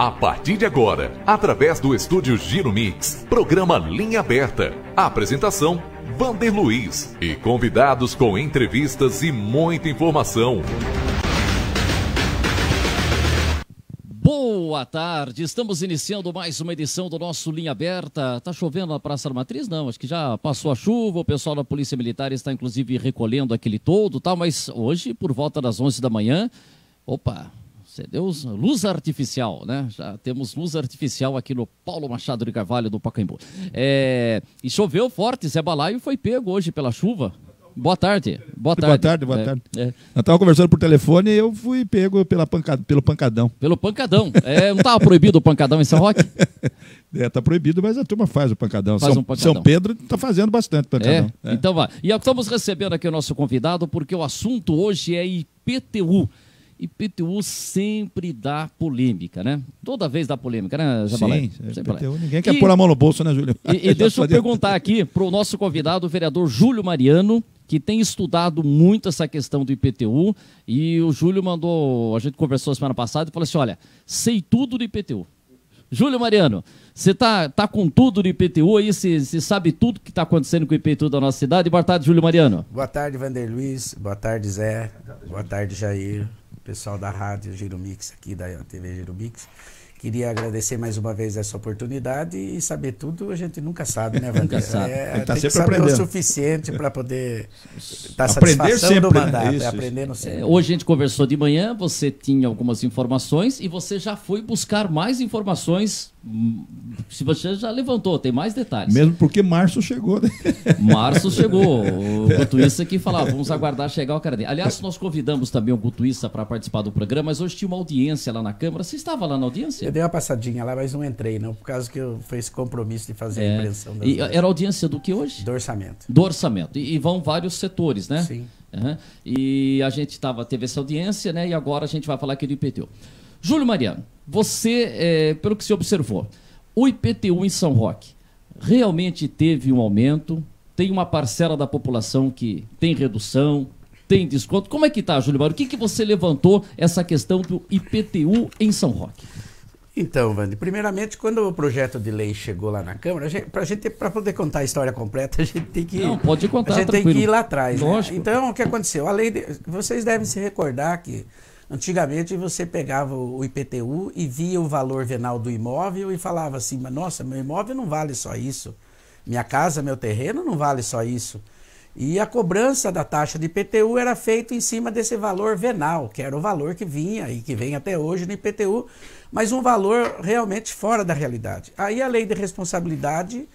A partir de agora, através do estúdio Giro Mix, programa Linha Aberta. A apresentação: Vander Luiz e convidados com entrevistas e muita informação. Boa tarde, estamos iniciando mais uma edição do nosso Linha Aberta. Tá chovendo na Praça da Matriz? Não, acho que já passou a chuva, o pessoal da Polícia Militar está inclusive recolhendo aquele todo, tal, mas hoje, por volta das 11 da manhã, opa, é Deus, luz artificial, né? Já temos luz artificial aqui no Paulo Machado de Carvalho do Pacaembu. É, e choveu forte, Zé Balaio foi pego hoje pela chuva. Boa tarde. Boa tarde. Boa tarde, é, boa tarde. É, Eu tava conversando por telefone e eu fui pego pela pelo pancadão. Pelo pancadão. É, não tava proibido o pancadão em São Roque? É, tá proibido, mas a turma faz o pancadão. Faz São, um pancadão. São Pedro tá fazendo bastante pancadão. É, é, Então vai. E estamos recebendo aqui o nosso convidado porque o assunto hoje é IPTU. IPTU sempre dá polêmica, né? Toda vez dá polêmica, né, Jabalé? Sim, sempre IPTU, ninguém quer e, pôr a mão no bolso, né, Júlio? E, e deixa eu perguntar aqui para o nosso convidado, o vereador Júlio Mariano, que tem estudado muito essa questão do IPTU, e o Júlio mandou, a gente conversou semana passada e falou assim, olha, sei tudo do IPTU. Júlio Mariano, você tá, tá com tudo do IPTU aí? Você sabe tudo que está acontecendo com o IPTU da nossa cidade? Boa tarde, Júlio Mariano. Boa tarde, Vander Luiz. Boa tarde, Zé. Boa tarde, Jair pessoal da rádio Giromix aqui, da TV Giromix. Queria agradecer mais uma vez essa oportunidade e saber tudo a gente nunca sabe, né, Vander? Nunca sabe. É, tem que, tá saber é aprendendo. o suficiente para poder dar aprender satisfação sempre, do né? mandato. Né? Isso, aprendendo sempre. É, hoje a gente conversou de manhã, você tinha algumas informações e você já foi buscar mais informações se você já levantou, tem mais detalhes. Mesmo porque março chegou, né? Março chegou. O é. Gutuíça que falava, vamos aguardar chegar o cara dele. Aliás, nós convidamos também o Gutuíça para participar do programa, mas hoje tinha uma audiência lá na Câmara. Você estava lá na audiência? Eu dei uma passadinha lá, mas não entrei, não, por causa que eu fiz compromisso de fazer é. a impressão. e vezes. era audiência do que hoje? Do orçamento. Do orçamento. E, e vão vários setores, né? Sim. Uhum. E a gente tava, teve essa audiência, né? E agora a gente vai falar aqui do IPTU. Júlio Mariano, você, é, pelo que se observou, o IPTU em São Roque realmente teve um aumento? Tem uma parcela da população que tem redução, tem desconto? Como é que está, Júlio Mário? O que, que você levantou essa questão do IPTU em São Roque? Então, Vande, primeiramente, quando o projeto de lei chegou lá na Câmara, para gente, para poder contar a história completa, a gente tem que não pode contar, a gente tem que ir lá atrás. Né? Então, o que aconteceu? A lei, de, vocês devem se recordar que Antigamente você pegava o IPTU e via o valor venal do imóvel e falava assim: mas nossa, meu imóvel não vale só isso, minha casa, meu terreno não vale só isso. E a cobrança da taxa de IPTU era feita em cima desse valor venal, que era o valor que vinha e que vem até hoje no IPTU, mas um valor realmente fora da realidade. Aí a lei de responsabilidade,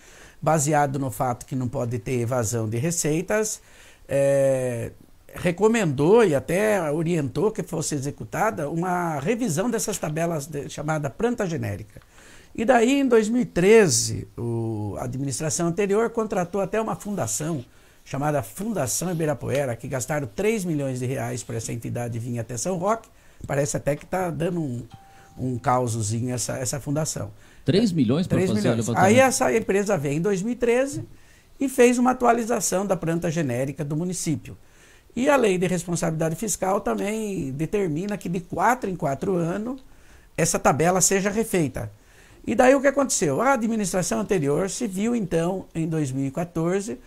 baseado no fato que não pode ter evasão de receitas, é, recomendou e até orientou que fosse executada uma revisão dessas tabelas de, chamada planta genérica. E daí, em 2013, o, a administração anterior contratou até uma fundação chamada Fundação Ibirapuera, que gastaram 3 milhões de reais para essa entidade vir até São Roque. Parece até que está dando um, um causozinho essa, essa fundação. 3 milhões para fazer milhões. Aí essa empresa veio em 2013 e fez uma atualização da planta genérica do município. E a lei de responsabilidade fiscal também determina que de quatro em quatro anos essa tabela seja refeita. E daí o que aconteceu? A administração anterior se viu, então, em 2014,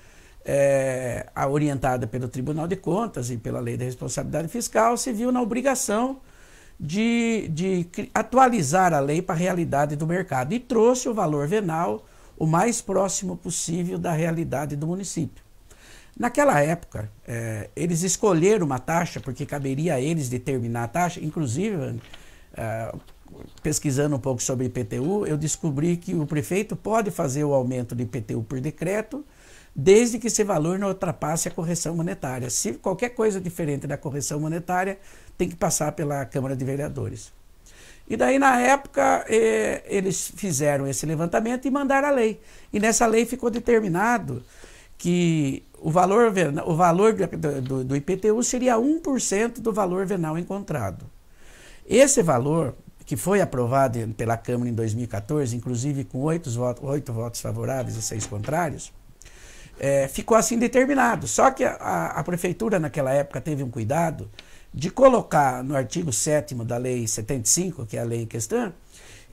é, eh, orientada pelo Tribunal de Contas e pela Lei de Responsabilidade Fiscal, se viu na obrigação de, de atualizar a lei para a realidade do mercado e trouxe o valor venal o mais próximo possível da realidade do município. Naquela época, é, eles escolheram uma taxa, porque caberia a eles determinar a taxa, inclusive, é, pesquisando um pouco sobre IPTU, eu descobri que o prefeito pode fazer o aumento do IPTU por decreto, desde que esse valor não ultrapasse a correção monetária. Se qualquer coisa diferente da correção monetária, tem que passar pela Câmara de Vereadores. E daí, na época, é, eles fizeram esse levantamento e mandaram a lei. E nessa lei ficou determinado que o valor, o valor do, do IPTU seria 1% do valor venal encontrado. Esse valor, que foi aprovado pela Câmara em 2014, inclusive com oito votos, 8 votos favoráveis e seis contrários, é, ficou assim determinado. Só que a, a, Prefeitura, naquela época, teve um cuidado de colocar no artigo 7 da Lei 75, que é a lei em questão,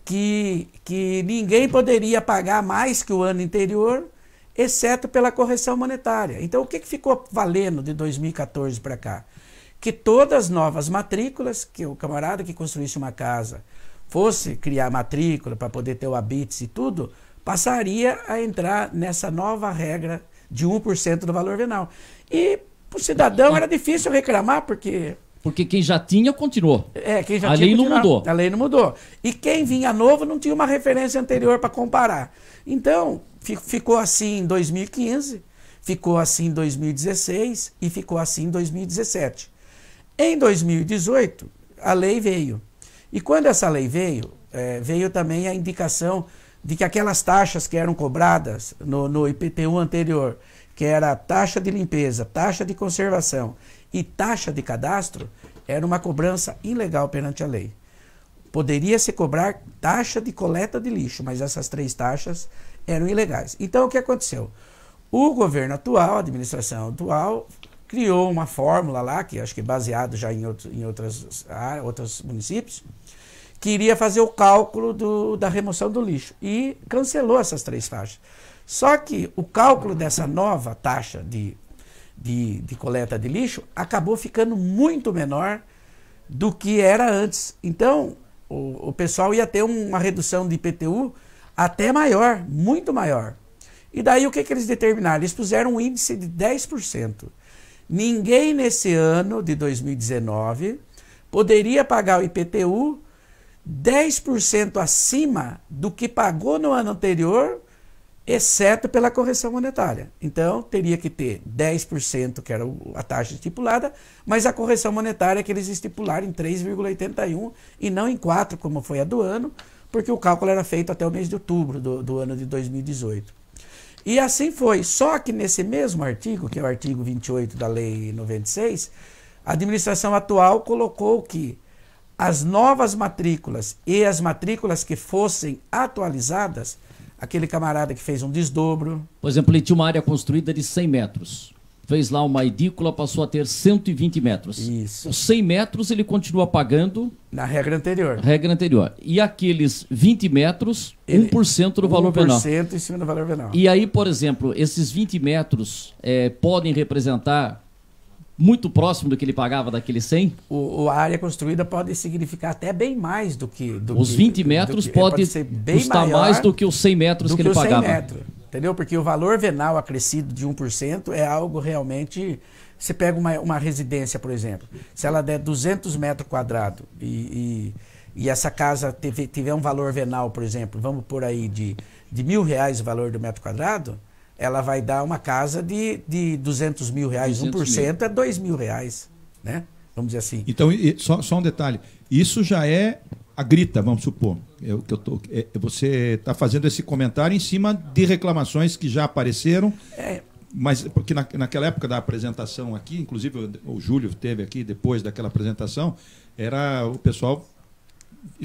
que, que ninguém poderia pagar mais que o ano anterior exceto pela correção monetária. Então, o que, que ficou valendo de 2014 para cá? Que todas as novas matrículas, que o camarada que construísse uma casa fosse criar matrícula para poder ter o habits e tudo, passaria a entrar nessa nova regra de 1% do valor venal. E para o cidadão era difícil reclamar, porque porque quem já tinha continuou. É, quem já a tinha. A lei não mudou. A lei não mudou. E quem vinha novo não tinha uma referência anterior para comparar. Então, Ficou assim em 2015, ficou assim em 2016 e ficou assim em 2017. Em 2018, a lei veio. E quando essa lei veio, é, veio também a indicação de que aquelas taxas que eram cobradas no, no IPTU anterior, que era taxa de limpeza, taxa de conservação e taxa de cadastro, era uma cobrança ilegal perante a lei. Poderia se cobrar taxa de coleta de lixo, mas essas três taxas eram ilegais. Então, o que aconteceu? O governo atual, a administração atual, criou uma fórmula lá, que acho que é baseado já em, outro, em outras, áreas, ah, outros municípios, que iria fazer o cálculo do, da remoção do lixo e cancelou essas três faixas. Só que o cálculo dessa nova taxa de, de, de coleta de lixo acabou ficando muito menor do que era antes. Então, o, o pessoal ia ter uma redução de IPTU até maior, muito maior. E daí o que, que eles determinaram? Eles puseram um índice de 10%. Ninguém nesse ano de 2019 poderia pagar o IPTU 10% acima do que pagou no ano anterior, exceto pela correção monetária. Então, teria que ter 10%, que era a taxa estipulada, mas a correção monetária que eles estipularam em 3,81 e não em 4, como foi a do ano, porque o cálculo era feito até o mês de outubro do, do ano de 2018. E assim foi. Só que nesse mesmo artigo, que é o artigo 28 da Lei 96, a administração atual colocou que as novas matrículas e as matrículas que fossem atualizadas, aquele camarada que fez um desdobro. Por exemplo, ele tinha uma área construída de 100 metros fez lá uma edícula, passou a ter 120 metros. Isso. Os 100 metros ele continua pagando. Na regra anterior. Regra anterior. E aqueles 20 metros, ele, 1% do valor 1 venal. 1% em cima do valor venal. E aí, por exemplo, esses 20 metros é, podem representar muito próximo do que ele pagava daquele 100? O, a área construída pode significar até bem mais do que... Do os que, 20 metros que, pode, pode custar maior, mais do que os 100 metros que, que ele pagava. 100 metros entendeu? Porque o valor venal acrescido de 1% é algo realmente... Você pega uma, uma residência, por exemplo, se ela der 200 metros quadrados e, e, e, essa casa teve, tiver um valor venal, por exemplo, vamos por aí de, de mil reais o valor do metro quadrado, ela vai dar uma casa de, de 200 mil reais. 200 1% mil. é 2 mil reais, né? Vamos dizer assim. Então, só, só um detalhe. Isso já é a grita, vamos supor. Eu, é que eu tô, é, você está fazendo esse comentário em cima de reclamações que já apareceram. É. Mas porque na, naquela época da apresentação aqui, inclusive o, o Júlio teve aqui depois daquela apresentação, era o pessoal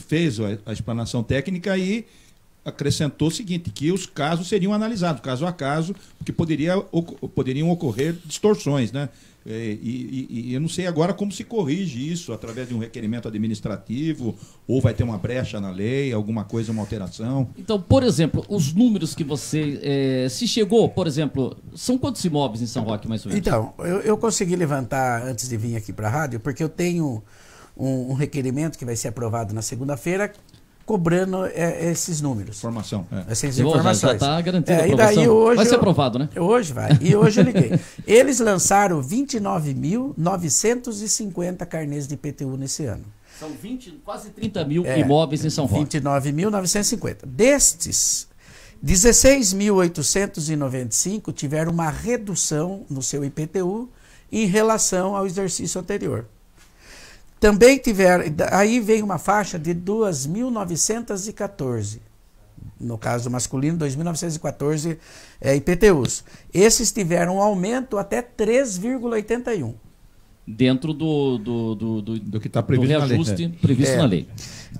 fez a, a explanação técnica e acrescentou o seguinte, que os casos seriam analisados, caso a caso, porque poderia, poderiam ocorrer distorções, né? É, e, e, e, eu não sei agora como se corrige isso, através de um requerimento administrativo, ou vai ter uma brecha na lei, alguma coisa, uma alteração. Então, por exemplo, os números que você. É, se chegou, por exemplo, são quantos imóveis em São Roque, mais ou menos? Então, eu, eu consegui levantar antes de vir aqui para a rádio, porque eu tenho um, um requerimento que vai ser aprovado na segunda-feira, cobrando é, esses números. Informação. É. Essas tá informações. Já está garantida é, e daí hoje Vai ser aprovado, né? Hoje vai. E hoje eu liguei. Eles lançaram 29.950 carnês de IPTU nesse ano. São 20, quase 30 mil é, imóveis em São Paulo. 29.950. Destes, 16.895 tiveram uma redução no seu IPTU em relação ao exercício anterior. Também tiveram, aí vem uma faixa de 2.914. No caso masculino, 2.914 é, IPTUs. Esses tiveram um aumento até 3,81 dentro do, do, do, do, do que está previsto do reajuste na lei, né? previsto é. na lei.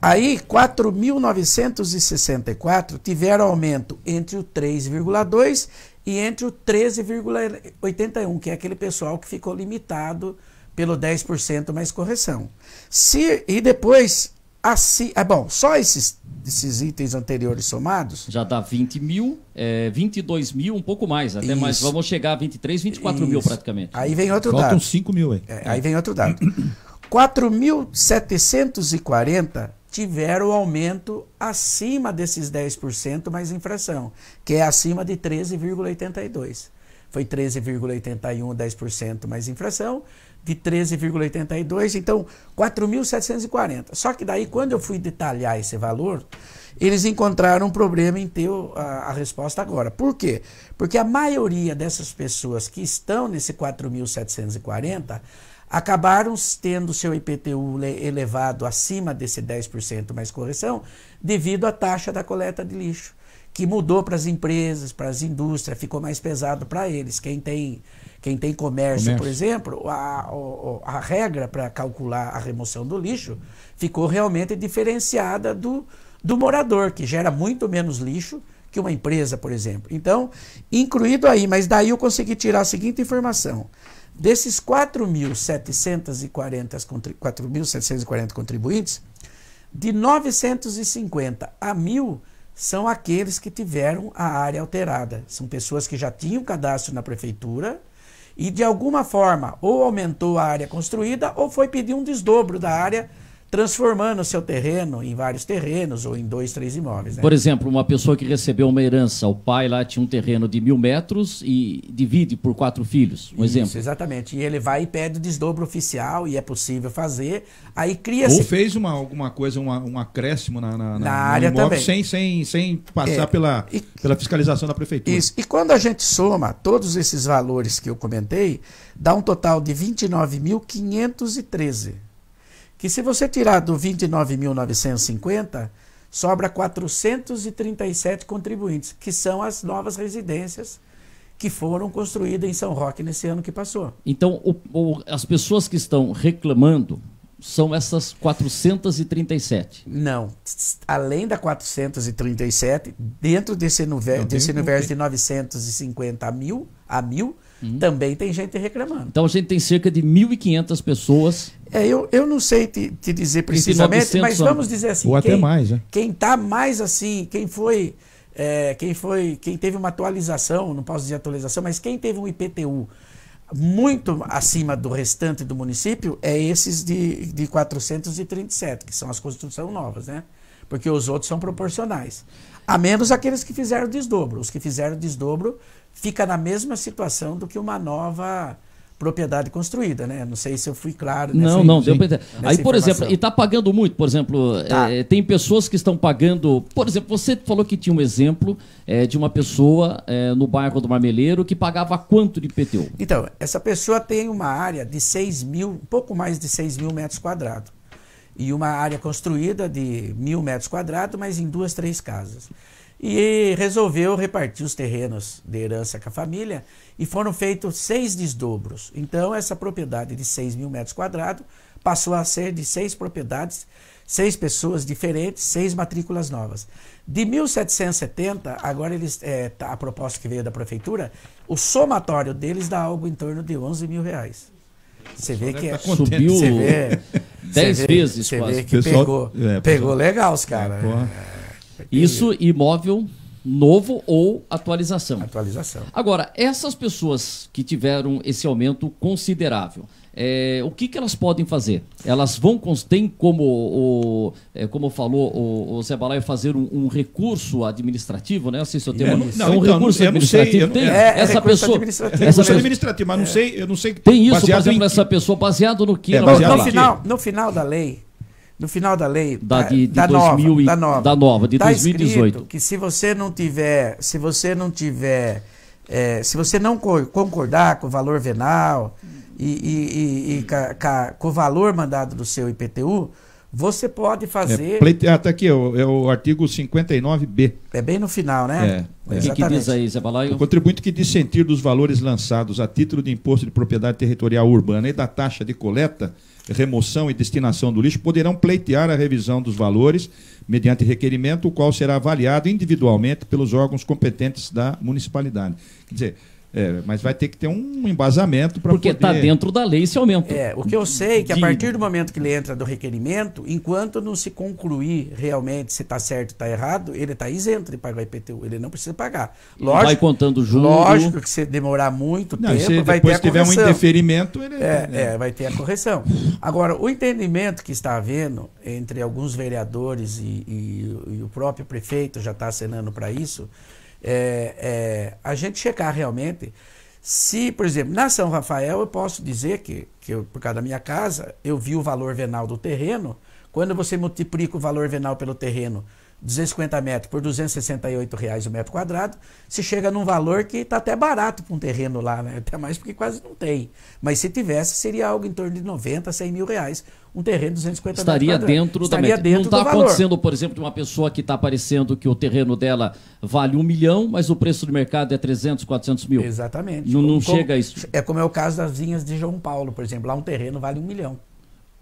Aí, 4.964 tiveram aumento entre o 3,2 e entre o 13,81, que é aquele pessoal que ficou limitado pelo 10% mais correção. Se, e depois, assim, é bom, só esses, esses itens anteriores somados. Já dá 20 mil, é, 22 mil, um pouco mais, até isso. mais. Vamos chegar a 23, 24 isso. mil praticamente. Aí vem outro Faltam dado. Faltam 5 mil, é, é. Aí vem outro dado. 4.740 tiveram aumento acima desses 10% mais infração, que é acima de 13,82. Foi 13,81, 10% mais infração, de 13,82, então 4.740. Só que daí, quando eu fui detalhar esse valor, eles encontraram um problema em ter a, a resposta agora. Por quê? Porque a maioria dessas pessoas que estão nesse 4.740 acabaram tendo seu IPTU elevado acima desse 10% mais correção devido à taxa da coleta de lixo que mudou para as empresas, para as indústrias, ficou mais pesado para eles. Quem tem, quem tem comércio, comércio. por exemplo, a, a, a regra para calcular a remoção do lixo ficou realmente diferenciada do, do morador, que gera muito menos lixo que uma empresa, por exemplo. Então, incluído aí, mas daí eu consegui tirar a seguinte informação. Desses 4.740 4.740 contribuintes, de 950 a 1.000 são aqueles que tiveram a área alterada. São pessoas que já tinham cadastro na prefeitura e de alguma forma ou aumentou a área construída ou foi pedir um desdobro da área construída transformando o seu terreno em vários terrenos ou em dois, três imóveis. Né? Por exemplo, uma pessoa que recebeu uma herança, o pai lá tinha um terreno de mil metros e divide por quatro filhos, um Isso, exemplo. exatamente. E ele vai e pede o desdobro oficial e é possível fazer, aí cria -se... Ou fez uma, alguma coisa, uma, um acréscimo na, na, na, na área imóvel, também. Sem, sem, sem passar é. pela, e... pela fiscalização da prefeitura. Isso. E quando a gente soma todos esses valores que eu comentei, dá um total de 29.513 que se você tirar do 29.950, sobra 437 contribuintes, que são as novas residências que foram construídas em São Roque nesse ano que passou. Então, o, o, as pessoas que estão reclamando são essas 437? Não. Além da 437, dentro desse, nuver, desse universo de 950 mil a mil, Hum. Também tem gente reclamando. Então a gente tem cerca de 1.500 pessoas. É, eu, eu não sei te, te dizer precisamente, mas vamos dizer assim. Ou até quem, mais, né? Quem está mais assim, quem foi, é, quem foi, quem teve uma atualização, não posso dizer atualização, mas quem teve um IPTU muito acima do restante do município é esses de, de 437, que são as construções novas, né? porque os outros são proporcionais. A menos aqueles que fizeram desdobro. Os que fizeram desdobro fica na mesma situação do que uma nova propriedade construída, né? Não sei se eu fui claro. Nessa, não, não, deu pra Aí, por informação. exemplo, e está pagando muito, por exemplo, tá. é, tem pessoas que estão pagando. Por exemplo, você falou que tinha um exemplo é, de uma pessoa é, no bairro do Marmeleiro que pagava quanto de IPTU? Então, essa pessoa tem uma área de 6 mil, pouco mais de 6 mil metros quadrados e uma área construída de mil metros quadrados, mas em duas, três casas. E resolveu repartir os terrenos de herança com a família e foram feitos seis desdobros. Então, essa propriedade de 6 mil metros quadrados passou a ser de seis propriedades, seis pessoas diferentes, seis matrículas novas. De 1770, agora eles, é, tá, a proposta que veio da prefeitura, o somatório deles dá algo em torno de 11 mil reais. Você vê que é, tá subiu. Você vê, Dez vê, vezes quase. que pessoal, pegou, é, pegou legal os caras. É, né? Isso imóvel novo ou atualização. Atualização. Agora, essas pessoas que tiveram esse aumento considerável, é, o que, que elas podem fazer? Elas vão, tem como, o, é, como falou o, o Zé Balaio, fazer um, um, recurso administrativo, né? sei se eu tenho é, uma, não, é um então, recurso administrativo. Sei, tem é, é essa pessoa. Administrativo, essa pessoa, administrativo, mas não é. sei, eu não sei. Tem isso, por exemplo, essa pessoa, baseado no que? É, baseado no, final, no final da lei, no final da lei da, de, de da, nova, e, da, nova, da nova, de tá 2018. Que se você não tiver, se você não tiver, é, se você não concordar com o valor venal, e, e, e ca, ca, com o valor mandado do seu IPTU, você pode é, fazer. É, pleite... Ah, tá aqui, é o, é o, artigo 59B. É bem no final, né? É. O que, que diz aí, Zé Balaio? O contribuinte que dissentir dos valores lançados a título de imposto de propriedade territorial urbana e da taxa de coleta, remoção e destinação do lixo poderão pleitear a revisão dos valores mediante requerimento, o qual será avaliado individualmente pelos órgãos competentes da municipalidade. Quer dizer é, mas vai ter que ter um embasamento para Porque está poder... dentro da lei esse aumento. É, o que eu sei é que a partir do momento que ele entra do requerimento, enquanto não se concluir realmente se está certo ou está errado, ele está isento de pagar o IPTU, ele não precisa pagar. Lógico, vai contando junto. Lógico que se demorar muito não, tempo, se vai ter a correção. tiver um interferimento, ele... É, é. é, vai ter a correção. Agora, o entendimento que está havendo entre alguns vereadores e, e, e o próprio prefeito já está acenando para isso, é, é, a gente checar realmente se, por exemplo, na São Rafael eu posso dizer que, que eu, por causa da minha casa, eu vi o valor venal do terreno. Quando você multiplica o valor venal pelo terreno 250 metros por 268 reais o metro quadrado, se chega num valor que está até barato para um terreno lá, né? até mais porque quase não tem. Mas se tivesse, seria algo em torno de 90, 100 mil reais um terreno de 250 Estaria metros dentro Estaria da meta. não está acontecendo, por exemplo, de uma pessoa que está aparecendo que o terreno dela vale um milhão, mas o preço do mercado é 300, 400 mil. Exatamente. Não, não como, chega a isso. É como é o caso das vinhas de João Paulo, por exemplo. Lá um terreno vale um milhão.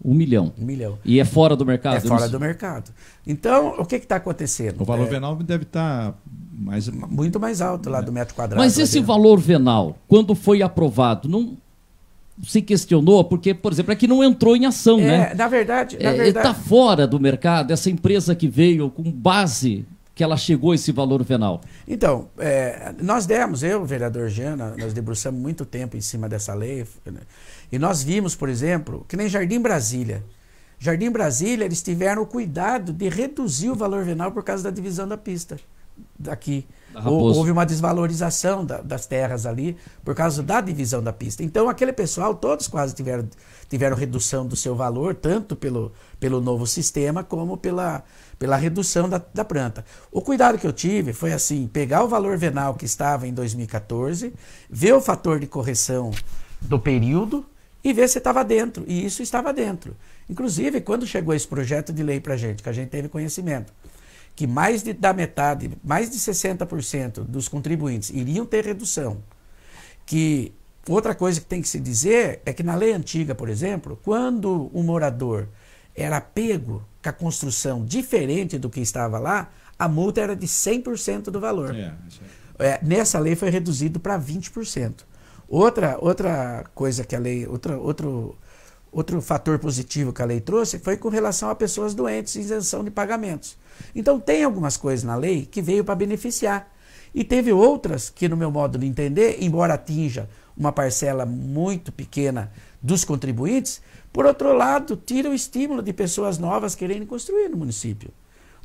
Um milhão. Um milhão. E é fora do mercado? É, é fora do mercado. Então, o que está acontecendo? O valor é... venal deve estar tá mais... Muito mais alto lá é. do metro quadrado. Mas esse dentro. valor venal, quando foi aprovado, não se questionou? Porque, por exemplo, é que não entrou em ação, é, né? Na verdade... É, está verdade... Tá fora do mercado essa empresa que veio com base que ela chegou a esse valor venal? Então, é, nós demos, eu, vereador Jana, nós debruçamos muito tempo em cima dessa lei... Né? E nós vimos, por exemplo, que nem Jardim Brasília. Jardim Brasília, eles tiveram o cuidado de reduzir o valor venal por causa da divisão da pista daqui. Houve uma desvalorização da, das terras ali por causa da divisão da pista. Então, aquele pessoal, todos quase tiveram, tiveram redução do seu valor, tanto pelo, pelo novo sistema como pela, pela redução da, da planta. O cuidado que eu tive foi assim: pegar o valor venal que estava em 2014, ver o fator de correção do período e ver se estava dentro. E isso estava dentro. Inclusive, quando chegou esse projeto de lei para a gente, que a gente teve conhecimento, que mais de, da metade, mais de 60% dos contribuintes iriam ter redução. Que outra coisa que tem que se dizer é que na lei antiga, por exemplo, quando um morador era pego com a construção diferente do que estava lá, a multa era de 100% do valor. É, é... É, nessa lei foi reduzido para 20%. Outra, outra coisa que a lei, outra, outro, outro fator positivo que a lei trouxe foi com relação a pessoas doentes, isenção de pagamentos. Então tem algumas coisas na lei que veio para beneficiar. E teve outras que, no meu modo de entender, embora atinja uma parcela muito pequena dos contribuintes, por outro lado, tira o estímulo de pessoas novas querendo construir no município.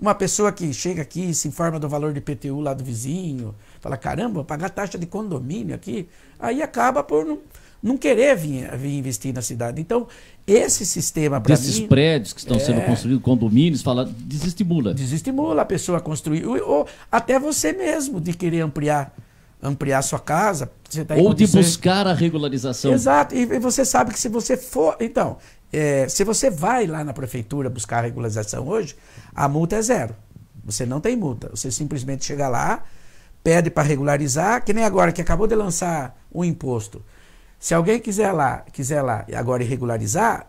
Uma pessoa que chega aqui, se informa do valor de PTU lá do vizinho, fala, caramba, vou pagar taxa de condomínio aqui, aí acaba por não, não querer vir, vir investir na cidade. Então, esse sistema para Desses prédios que estão é, sendo construídos, condomínios, fala, desestimula. Desestimula a pessoa a construir. Ou, ou até você mesmo de querer ampliar ampliar sua casa. Tá ou de buscar a regularização. Exato. E você sabe que se você for. Então, é, se você vai lá na prefeitura buscar a regularização hoje, a multa é zero. Você não tem multa. Você simplesmente chega lá, pede para regularizar, que nem agora que acabou de lançar um imposto. Se alguém quiser lá, quiser lá agora regularizar,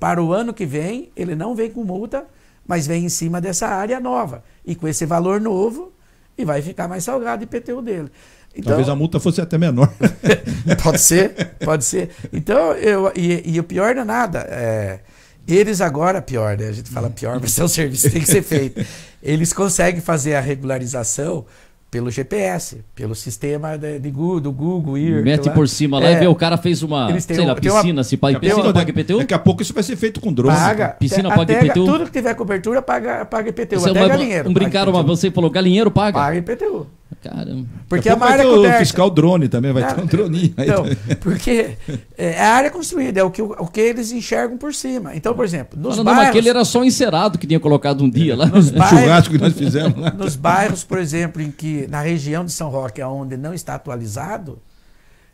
para o ano que vem ele não vem com multa, mas vem em cima dessa área nova e com esse valor novo e vai ficar mais salgado o IPTU dele. Então, Talvez a multa fosse até menor. pode ser, pode ser. Então, eu, e, e o pior não é nada. É, eles agora, pior, né? A gente fala pior, mas é um serviço que tem que ser feito. Eles conseguem fazer a regularização pelo GPS, pelo sistema de, de Google, do Google IR. Mete por cima lá é, e vê o cara fez uma, eles têm, lá, piscina, uma, se paga, piscina, paga né? IPTU? Daqui a pouco isso vai ser feito com drone. Paga, piscina, até, paga até, IPTU. Tudo que tiver cobertura paga, paga IPTU, você é até uma, galinheiro. Um brincaram, mas você falou galinheiro paga? Paga IPTU. Caramba. Porque a, uma área vai o fiscal drone também, vai ah, ter um droninho. Então, porque é, é a área construída, é o que, o que eles enxergam por cima. Então, por exemplo, nos Falando bairros... Aquele era só um encerado que tinha colocado um dia lá. Nos bairros, churrasco que nós fizemos lá. Nos bairros, por exemplo, em que na região de São Roque, onde não está atualizado,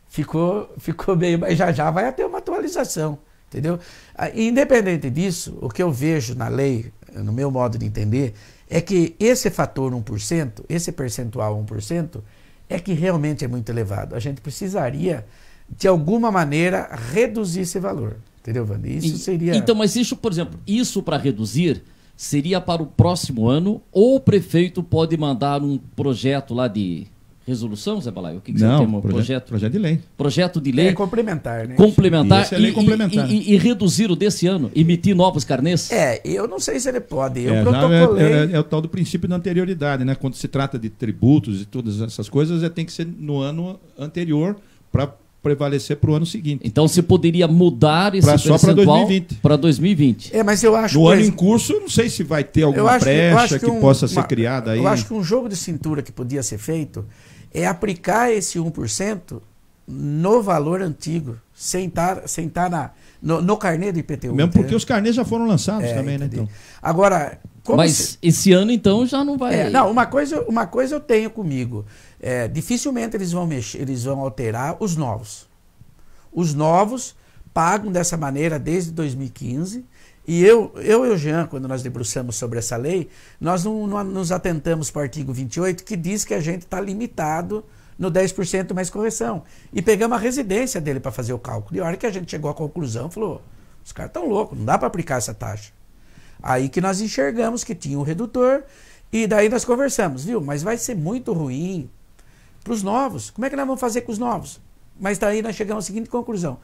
ficou, ficou meio... Mas já já vai ter uma atualização, entendeu? Ah, independente disso, o que eu vejo na lei, no meu modo de entender, é que esse fator 1%, esse percentual 1%, é que realmente é muito elevado. A gente precisaria, de alguma maneira, reduzir esse valor. Entendeu, Wanda? Isso e, seria. Então, mas isso, por exemplo, isso para reduzir seria para o próximo ano ou o prefeito pode mandar um projeto lá de Resolução, Zé Balaio? O que, que Não, você tem? Projeto, projeto, projeto de lei. Projeto de lei. É complementar, né? Complementar. Isso é lei e, complementar. E, e, e, reduzir o desse ano, emitir novos carnês? É, eu não sei se ele pode. Eu é, é- protocolei. É, é, é, o tal do princípio da anterioridade, né? Quando se trata de tributos e todas essas coisas, é, tem que ser no ano anterior para prevalecer para o ano seguinte. Então você poderia mudar esse pra, percentual só para 2020. Para 2020. É, mas eu acho no ano é em curso, não sei se vai ter alguma brecha que, que, que um, possa uma, ser criada aí. Eu acho que um jogo de cintura que podia ser feito é aplicar esse 1% no valor antigo, sem estar, sem estar na, no, no carnê do IPTU. Mesmo entendeu? porque os carnês já foram lançados é, também, né, entendi. né? Então. Agora, Mas se... esse ano, então, já não vai. É, não, uma coisa, uma coisa eu tenho comigo. É, dificilmente eles vão mexer, eles vão alterar os novos. Os novos pagam dessa maneira desde 2015 e eu, eu e o Jean, quando nós debruçamos sobre essa lei, nós não, não nos atentamos para o artigo 28, que diz que a gente está limitado no 10% mais correção. E pegamos a residência dele para fazer o cálculo. E a hora que a gente chegou à conclusão, falou: os caras estão loucos, não dá para aplicar essa taxa. Aí que nós enxergamos que tinha um redutor, e daí nós conversamos, viu? Mas vai ser muito ruim para os novos. Como é que nós vamos fazer com os novos? Mas daí nós chegamos à seguinte conclusão: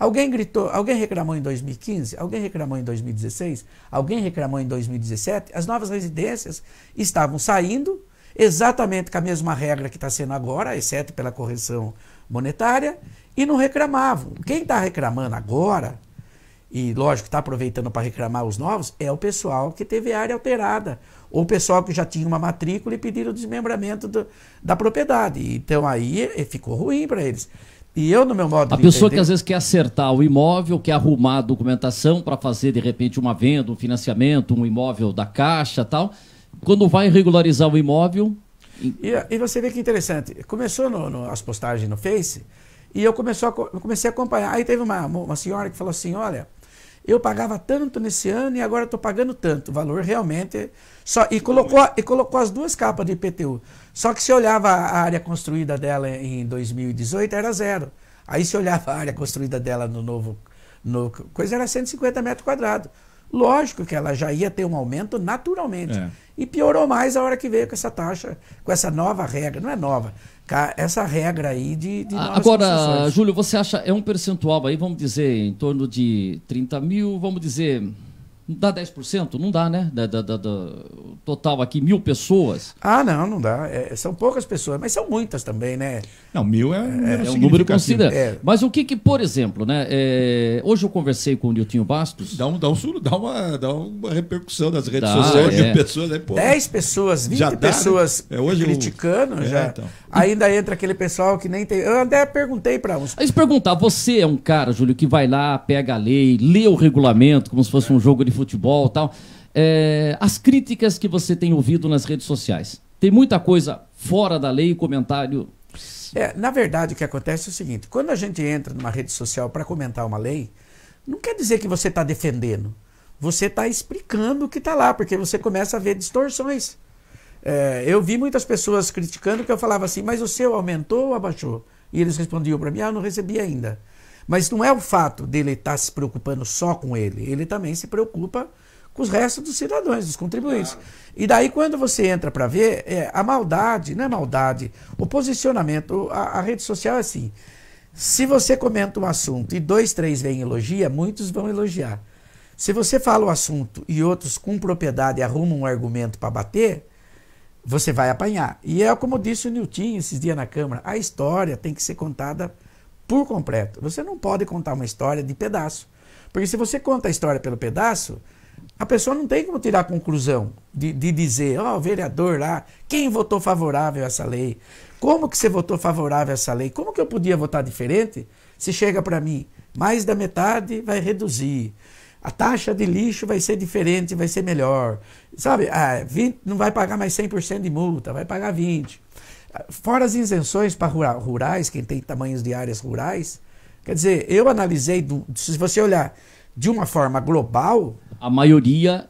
Alguém gritou, alguém reclamou em 2015, alguém reclamou em 2016, alguém reclamou em 2017. As novas residências estavam saindo exatamente com a mesma regra que está sendo agora, exceto pela correção monetária, e não reclamavam. Quem está reclamando agora, e lógico está aproveitando para reclamar os novos, é o pessoal que teve área alterada, ou o pessoal que já tinha uma matrícula e pediram o desmembramento do, da propriedade. Então aí eh, ficou ruim para eles. E eu, no meu modo a de A pessoa que às vezes quer acertar o imóvel, quer arrumar a documentação para fazer, de repente, uma venda, um financiamento, um imóvel da Caixa tal, quando vai regularizar o imóvel... E, e você vê que interessante. Começou no, no, as postagens no Face e eu, começou a, eu comecei a acompanhar. Aí teve uma, uma senhora que falou assim, olha, eu pagava tanto nesse ano e agora estou pagando tanto. O valor realmente... só E colocou, e colocou as duas capas de IPTU. Só que se olhava a área construída dela em 2018, era zero. Aí se olhava a área construída dela no novo. No, coisa era 150 metros quadrados. Lógico que ela já ia ter um aumento naturalmente. É. E piorou mais a hora que veio com essa taxa, com essa nova regra. Não é nova, essa regra aí de. de Agora, Júlio, você acha é um percentual aí, vamos dizer, em torno de 30 mil, vamos dizer dá 10%? Não dá, né? Da, da, da, da, total aqui, mil pessoas. Ah, não, não dá. É, são poucas pessoas, mas são muitas também, né? Não, mil é, é, é um número considerável. É. Mas o que que, por exemplo, né? É, hoje eu conversei com o Niltinho Bastos. Dá, um, dá, um, dá, uma, dá uma repercussão nas redes dá, sociais de é. pessoas. Aí, pô, 10 pessoas, 20 pessoas dá, né? É hoje criticando, já. Então. Ainda entra aquele pessoal que nem tem. Eu até perguntei para uns. se perguntar, você é um cara, Júlio, que vai lá, pega a lei, lê o regulamento como se fosse um jogo de futebol tal. É, as críticas que você tem ouvido nas redes sociais. Tem muita coisa fora da lei, comentário. É, na verdade, o que acontece é o seguinte: quando a gente entra numa rede social para comentar uma lei, não quer dizer que você está defendendo. Você está explicando o que está lá, porque você começa a ver distorções. É, eu vi muitas pessoas criticando que eu falava assim, mas o seu aumentou ou abaixou? E eles respondiam para mim, ah, não recebi ainda. Mas não é o fato dele estar tá se preocupando só com ele, ele também se preocupa com os restos dos cidadãos, dos contribuintes. Claro. E daí, quando você entra para ver, é, a maldade, não é maldade, o posicionamento, a, a rede social é assim. Se você comenta um assunto e dois, três vêm elogia, muitos vão elogiar. Se você fala o assunto e outros com propriedade arrumam um argumento para bater, você vai apanhar. E é como disse o Nilton esses dias na Câmara, a história tem que ser contada por completo. Você não pode contar uma história de pedaço. Porque se você conta a história pelo pedaço, a pessoa não tem como tirar a conclusão de, de dizer, ó, oh, vereador lá, quem votou favorável a essa lei? Como que você votou favorável a essa lei? Como que eu podia votar diferente? Se chega para mim, mais da metade vai reduzir a taxa de lixo vai ser diferente, vai ser melhor. Sabe, ah, 20, não vai pagar mais 100% de multa, vai pagar 20%. Fora as isenções para rurais, quem tem tamanhos de áreas rurais. Quer dizer, eu analisei, se você olhar de uma forma global. A maioria.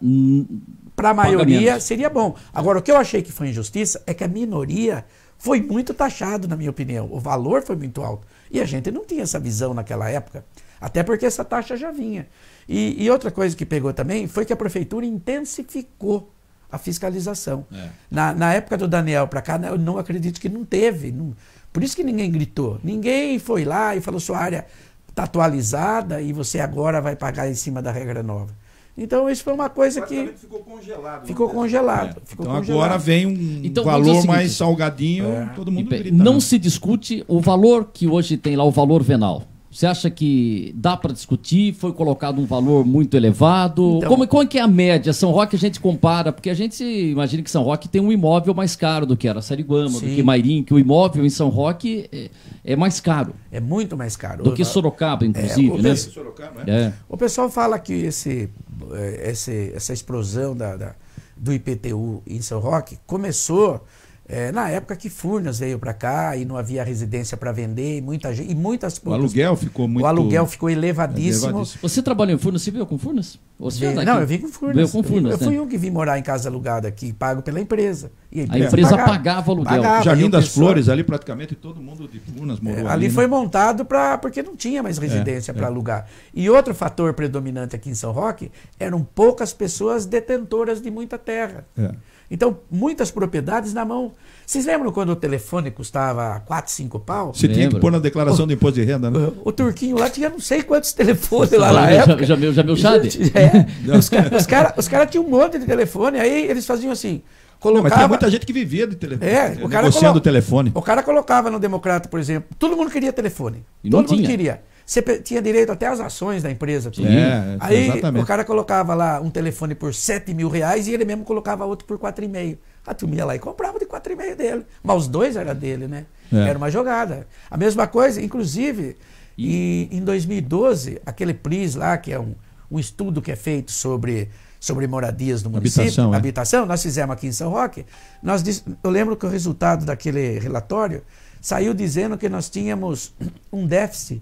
Para a maioria seria bom. Agora, o que eu achei que foi injustiça é que a minoria foi muito taxado, na minha opinião. O valor foi muito alto. E a gente não tinha essa visão naquela época. Até porque essa taxa já vinha. E, e, outra coisa que pegou também foi que a prefeitura intensificou a fiscalização. É. Na, na, época do Daniel para cá, né, eu não acredito que não teve. Não, por isso que ninguém gritou. Ninguém foi lá e falou: sua área está atualizada e você agora vai pagar em cima da regra nova. Então isso foi uma coisa que ficou congelado. Ficou né? congelado. É. Ficou então congelado. agora vem um então, valor seguinte, mais salgadinho, é. todo mundo grita. Não se discute o valor que hoje tem lá o valor venal. Você acha que dá para discutir? Foi colocado um valor muito elevado? Então, como, como é que é a média? São Roque a gente compara, porque a gente imagina que São Roque tem um imóvel mais caro do que era Sariguama, sim. do que Mairim, que o imóvel em São Roque é, é mais caro. É muito mais caro. Do que Sorocaba, é, inclusive. É, o, né? Sorocaba, é. é. o pessoal fala que esse, é, esse, essa explosão da, da, do IPTU em São Roque começou é, na época que Furnas veio para cá e não havia residência para vender, e, muita, e muitas O aluguel ficou muito. O aluguel ficou elevadíssimo. elevadíssimo. Você trabalhou em Furnas? Você veio com Furnas? Você Não, eu vim com Furnas. Veio com Furnas eu, né? eu fui um que vim morar em casa alugada aqui, pago pela empresa. E a empresa, a empresa pagava, pagava, o aluguel. Pagava, Jardim das pessoa... Flores, ali praticamente todo mundo de Furnas é, morou é, ali. Ali né? foi né? montado pra, porque não tinha mais é, residência é, para alugar. E outro fator predominante aqui em São Roque eram poucas pessoas detentoras de muita terra. É. Então, muitas propriedades na mão. Vocês lembram quando o telefone custava 4, 5 pau? Você tinha que pôr na declaração de do imposto de renda, né? O, o, Turquinho lá tinha não sei quantos telefones lá na época. Já, já, já meu chade? É, os caras os cara tinham um monte de telefone, aí eles faziam assim colocava. Não, mas tinha muita gente que vivia de telefone. É, o né, cara negociando colo... telefone. O cara colocava no Democrata, por exemplo. Todo mundo queria telefone. E todo mundo queria você tinha direito até às ações da empresa. Né? É, é, aí exatamente. o cara colocava lá um telefone por 7 mil reais e ele mesmo colocava outro por 4,5. A turma ia lá e comprava de 4,5 dele. Mas os dois era dele, né? É. Era uma jogada. A mesma coisa, inclusive, e... em 2012, aquele PRIS lá, que é um, um estudo que é feito sobre sobre moradias no município, habitação, é. habitação é. nós fizemos aqui em São Roque. Nós, eu lembro que o resultado daquele relatório saiu dizendo que nós tínhamos um déficit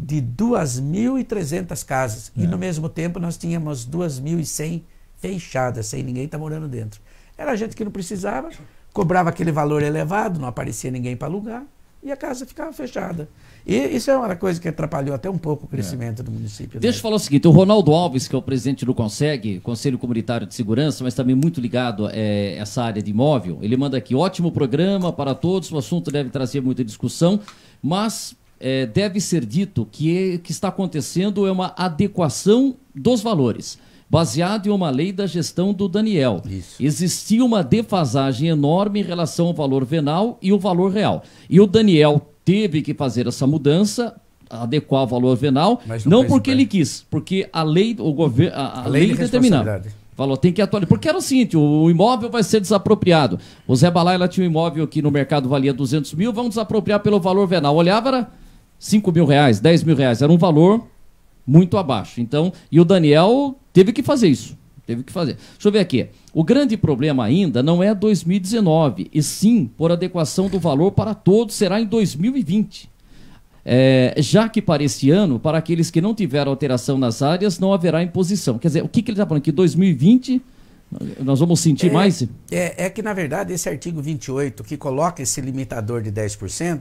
de 2.300 casas. É. E no é. mesmo tempo nós tínhamos 2.100 fechadas, sem ninguém estar tá morando dentro. Era gente que não precisava, cobrava aquele valor elevado, não aparecia ninguém para alugar e a casa ficava fechada. E isso é uma coisa que atrapalhou até um pouco o é. crescimento é. do município. Né? Deixa né? eu falar o seguinte: o Ronaldo Alves, que é o presidente do CONSEG, Conselho Comunitário de Segurança, mas também muito ligado a é, essa área de imóvel, ele manda aqui: ótimo programa para todos, o assunto deve trazer muita discussão, mas é, deve ser dito que o é, que está acontecendo é uma adequação dos valores, baseado em uma lei da gestão do Daniel. Isso. Existia uma defasagem enorme em relação ao valor venal e o valor real. E o Daniel teve que fazer essa mudança adequar o valor venal, Mas não, não porque ele quis, porque a lei, o governo, a, a, a, lei, lei determinava. Falou, tem que atualizar. Porque era o seguinte, o imóvel vai ser desapropriado. O Zé Balai, tinha um imóvel que no mercado valia 200 mil, vamos desapropriar pelo valor venal. Olhava, era 5 mil reais, 10 mil reais, era um valor muito abaixo. Então, e o Daniel teve que fazer isso. Teve que fazer. Deixa eu ver aqui. O grande problema ainda não é 2019, e sim por adequação do valor para todos, será em 2020. É, já que para esse ano, para aqueles que não tiveram alteração nas áreas, não haverá imposição. Quer dizer, o que, que ele está falando? Que 2020 nós vamos sentir é, mais? É, é que, na verdade, esse artigo 28, que coloca esse limitador de 10%,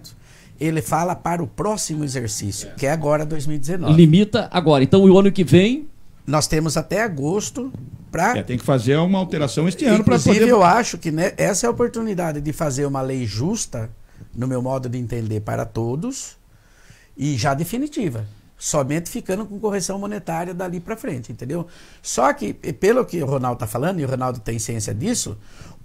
ele fala para o próximo exercício, que é agora 2019. Limita agora. Então, o ano que vem. Nós temos até agosto para. É, tem que fazer uma alteração este ano para poder. eu acho que né, essa é a oportunidade de fazer uma lei justa, no meu modo de entender, para todos e já definitiva. Somente ficando com correção monetária dali para frente, entendeu? Só que, pelo que o Ronaldo está falando, e o Ronaldo tem ciência disso,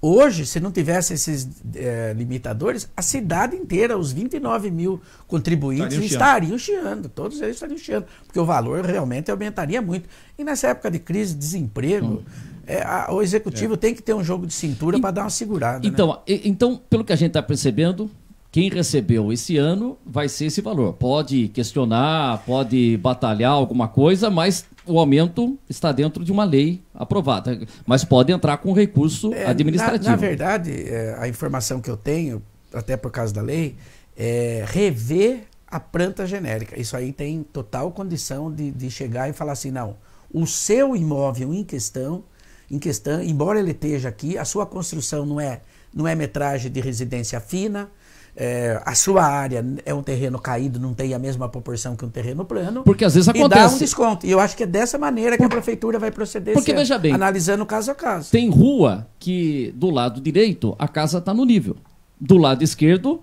Hoje, se não tivesse esses é, limitadores, a cidade inteira, os 29 mil contribuintes, estariam chiando. estariam chiando. Todos eles estariam chiando, porque o valor realmente aumentaria muito. E nessa época de crise, desemprego, é, a, o executivo é. tem que ter um jogo de cintura para dar uma segurada. Né? Então, né? então, pelo que a gente está percebendo, quem recebeu esse ano vai ser esse valor. Pode questionar, pode batalhar alguma coisa, mas o aumento está dentro de uma lei aprovada. Mas pode entrar com recurso é, administrativo. Na, na verdade, é, a informação que eu tenho, até por causa da lei, é rever a planta genérica. Isso aí tem total condição de, de chegar e falar assim, não, o seu imóvel em questão, em questão, embora ele esteja aqui, a sua construção não é, não é metragem de residência fina, é, a sua área é um terreno caído, não tem a mesma proporção que um terreno plano. Porque às vezes acontece. E dá um desconto. E eu acho que é dessa maneira que a prefeitura vai proceder. Porque veja bem, analisando caso a caso. Tem rua que do lado direito a casa está no nível, do lado esquerdo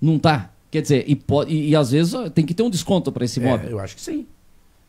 não está. Quer dizer, e, pode, e, e, às vezes tem que ter um desconto para esse é, imóvel. É, eu acho que sim.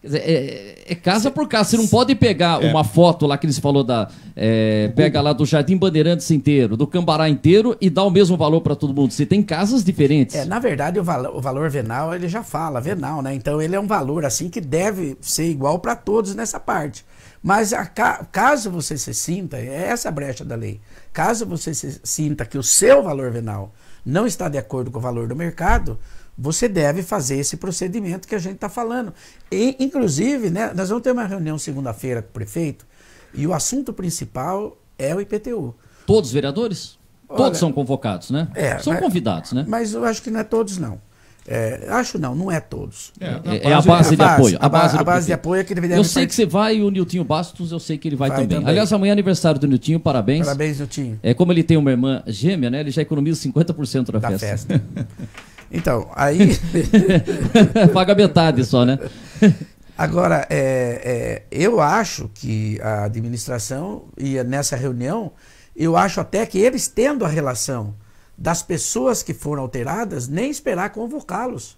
Dizer, é, é, é, casa por casa. Você não pode pegar é. uma foto lá que eles falou da. É, pega lá do Jardim Bandeirantes inteiro, do Cambará inteiro e dá o mesmo valor para todo mundo. Você tem casas diferentes. É, na verdade, o, val o valor venal, ele já fala, venal, né? Então ele é um valor assim que deve ser igual para todos nessa parte. Mas ca caso você se sinta, é essa a brecha da lei. Caso você se sinta que o seu valor venal não está de acordo com o valor do mercado, você deve fazer esse procedimento que a gente está falando. E, inclusive, né, nós vamos ter uma reunião segunda-feira com o prefeito e o assunto principal é o IPTU. Todos os vereadores? Olha, todos são convocados, né? É, são mas, convidados, né? Mas eu acho que não é todos, não. É, acho não, não é todos. É, é a base de apoio. A base, a base, a base de apoio é que deveria Eu sei que você vai e o Niltinho Bastos, eu sei que ele vai, vai também. também. Aliás, amanhã é aniversário do Niltinho, parabéns. Parabéns, Niltinho. É, como ele tem uma irmã gêmea, né? Ele já economiza 50% da, da festa. festa. Então, aí. Paga metade só, né? Agora, é, é, eu acho que a administração, e nessa reunião, eu acho até que eles tendo a relação das pessoas que foram alteradas, nem esperar convocá-los.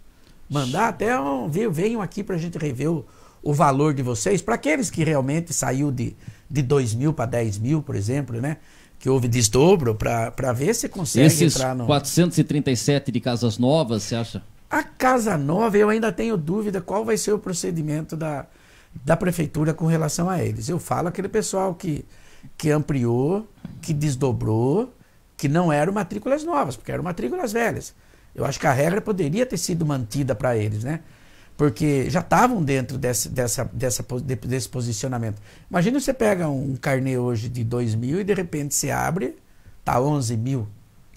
Mandar até um. Venham aqui para a gente rever o, o valor de vocês, para aqueles que realmente saiu de, de 2 mil para 10 mil, por exemplo, né? que houve desdobro para ver se consegue Esses entrar no. 437 de casas novas, você acha? A casa nova, eu ainda tenho dúvida qual vai ser o procedimento da, da prefeitura com relação a eles. Eu falo aquele pessoal que, que ampliou, que desdobrou, que não eram matrículas novas, porque eram matrículas velhas. Eu acho que a regra poderia ter sido mantida para eles, né? porque já estavam dentro desse, dessa, dessa, desse posicionamento. Imagina você pega um carnê hoje de 2 mil e de repente se abre, tá 11 mil.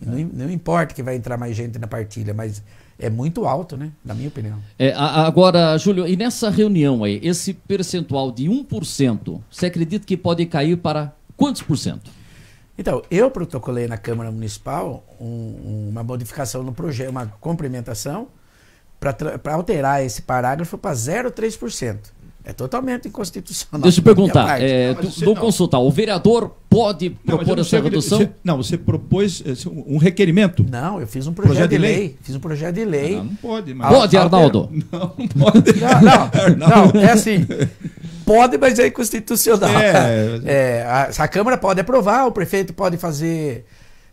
É. Não, não, importa que vai entrar mais gente na partilha, mas é muito alto, né? Na minha opinião. É, agora, Júlio, e nessa reunião aí, esse percentual de 1%, você acredita que pode cair para quantos por cento? Então, eu protocolei na Câmara Municipal um, uma modificação no projeto, uma complementação para alterar esse parágrafo para 0,3%. É totalmente inconstitucional. Deixa eu perguntar, é, não, do, consultar, o vereador pode não, propor essa redução? Você, não, você propôs eh, um requerimento. Não, eu fiz um projeto, projeto de, lei. lei. Fiz um projeto de lei. Não, ah, não pode, mas... Pode, ah, Arnaldo? Não, não pode. Não, não, é assim, pode, mas é inconstitucional. É, é a, a Câmara pode aprovar, o prefeito pode fazer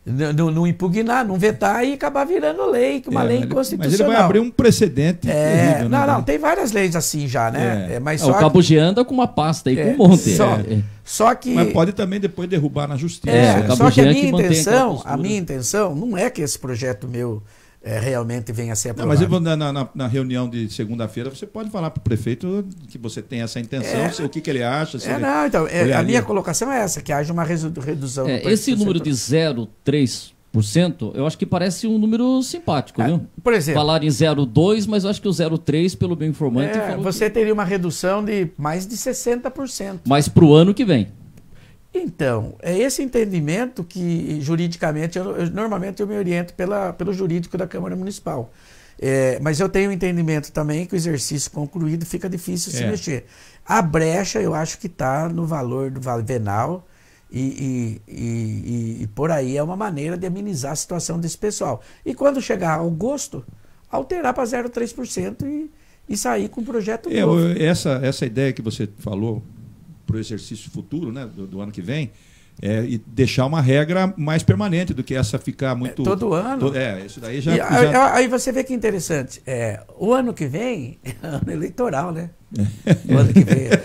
não, não, impugnar, não vetar e acabar virando lei, uma é, lei inconstitucional. Mas ele vai abrir um precedente. É, terrível, não, né? não, né? tem várias leis assim já, né? É. é mas ah, só o Cabo que... anda com uma pasta aí, com é, um monte. Só, é. só que. Mas pode também depois derrubar na justiça. É, só que a minha intenção, a minha intenção não é que esse projeto meu é, realmente venha a ser aprovado. Não, mas na, na, na, reunião de segunda-feira você pode falar para o prefeito que você tem essa intenção, é, se, o que, que ele acha. é, ele, não, então, é, a minha colocação é essa, que haja uma redução. É, esse número de 0,3%, eu acho que parece um número simpático, ah, viu? Por exemplo. Falar em 0,2, mas eu acho que o 0,3, pelo bem informante. É, você que... teria uma redução de mais de 60%. Mas para o ano que vem. Então, é esse entendimento que juridicamente, eu, eu, normalmente eu me oriento pela, pelo jurídico da Câmara Municipal. É, mas eu tenho o entendimento também que o exercício concluído fica difícil é. se mexer. A brecha eu acho que está no valor do venal e, e, e, e, por aí é uma maneira de amenizar a situação desse pessoal. E quando chegar ao gosto, alterar para 0,3% e, e sair com um projeto é, novo. Essa, essa ideia que você falou para o exercício futuro, né, do, do ano que vem, é, e deixar uma regra mais permanente do que essa ficar é, muito. É, todo ano. To, é, isso daí já, já, Aí você vê que interessante. É, o ano que vem é ano eleitoral, né? O ano que vem. É,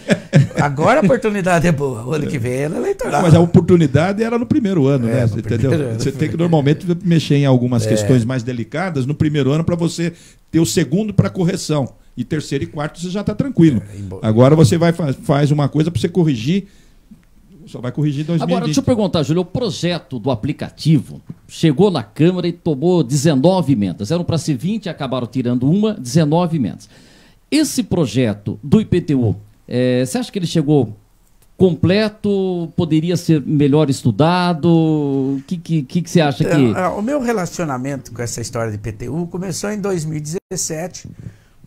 agora a oportunidade é boa, o ano que vem é eleitoral. Mas a oportunidade era no primeiro ano, é, né? Você, entendeu? Ano. você tem que normalmente mexer em algumas é. questões mais delicadas no primeiro ano para você ter o segundo para correção. E terceiro e quarto você já está tranquilo. É, Agora você vai faz uma coisa para você corrigir. Só vai corrigir 2020. Agora, deixa eu perguntar, Júlio, o projeto do aplicativo chegou na Câmara e tomou 19 emendas. Eram para ser 20, acabaram tirando uma, 19 emendas. Esse projeto do IPTU, é, eh, você acha que ele chegou completo? Poderia ser melhor estudado? O que, que, que, você acha que. É, é, o meu relacionamento com essa história de iptu começou em 2017,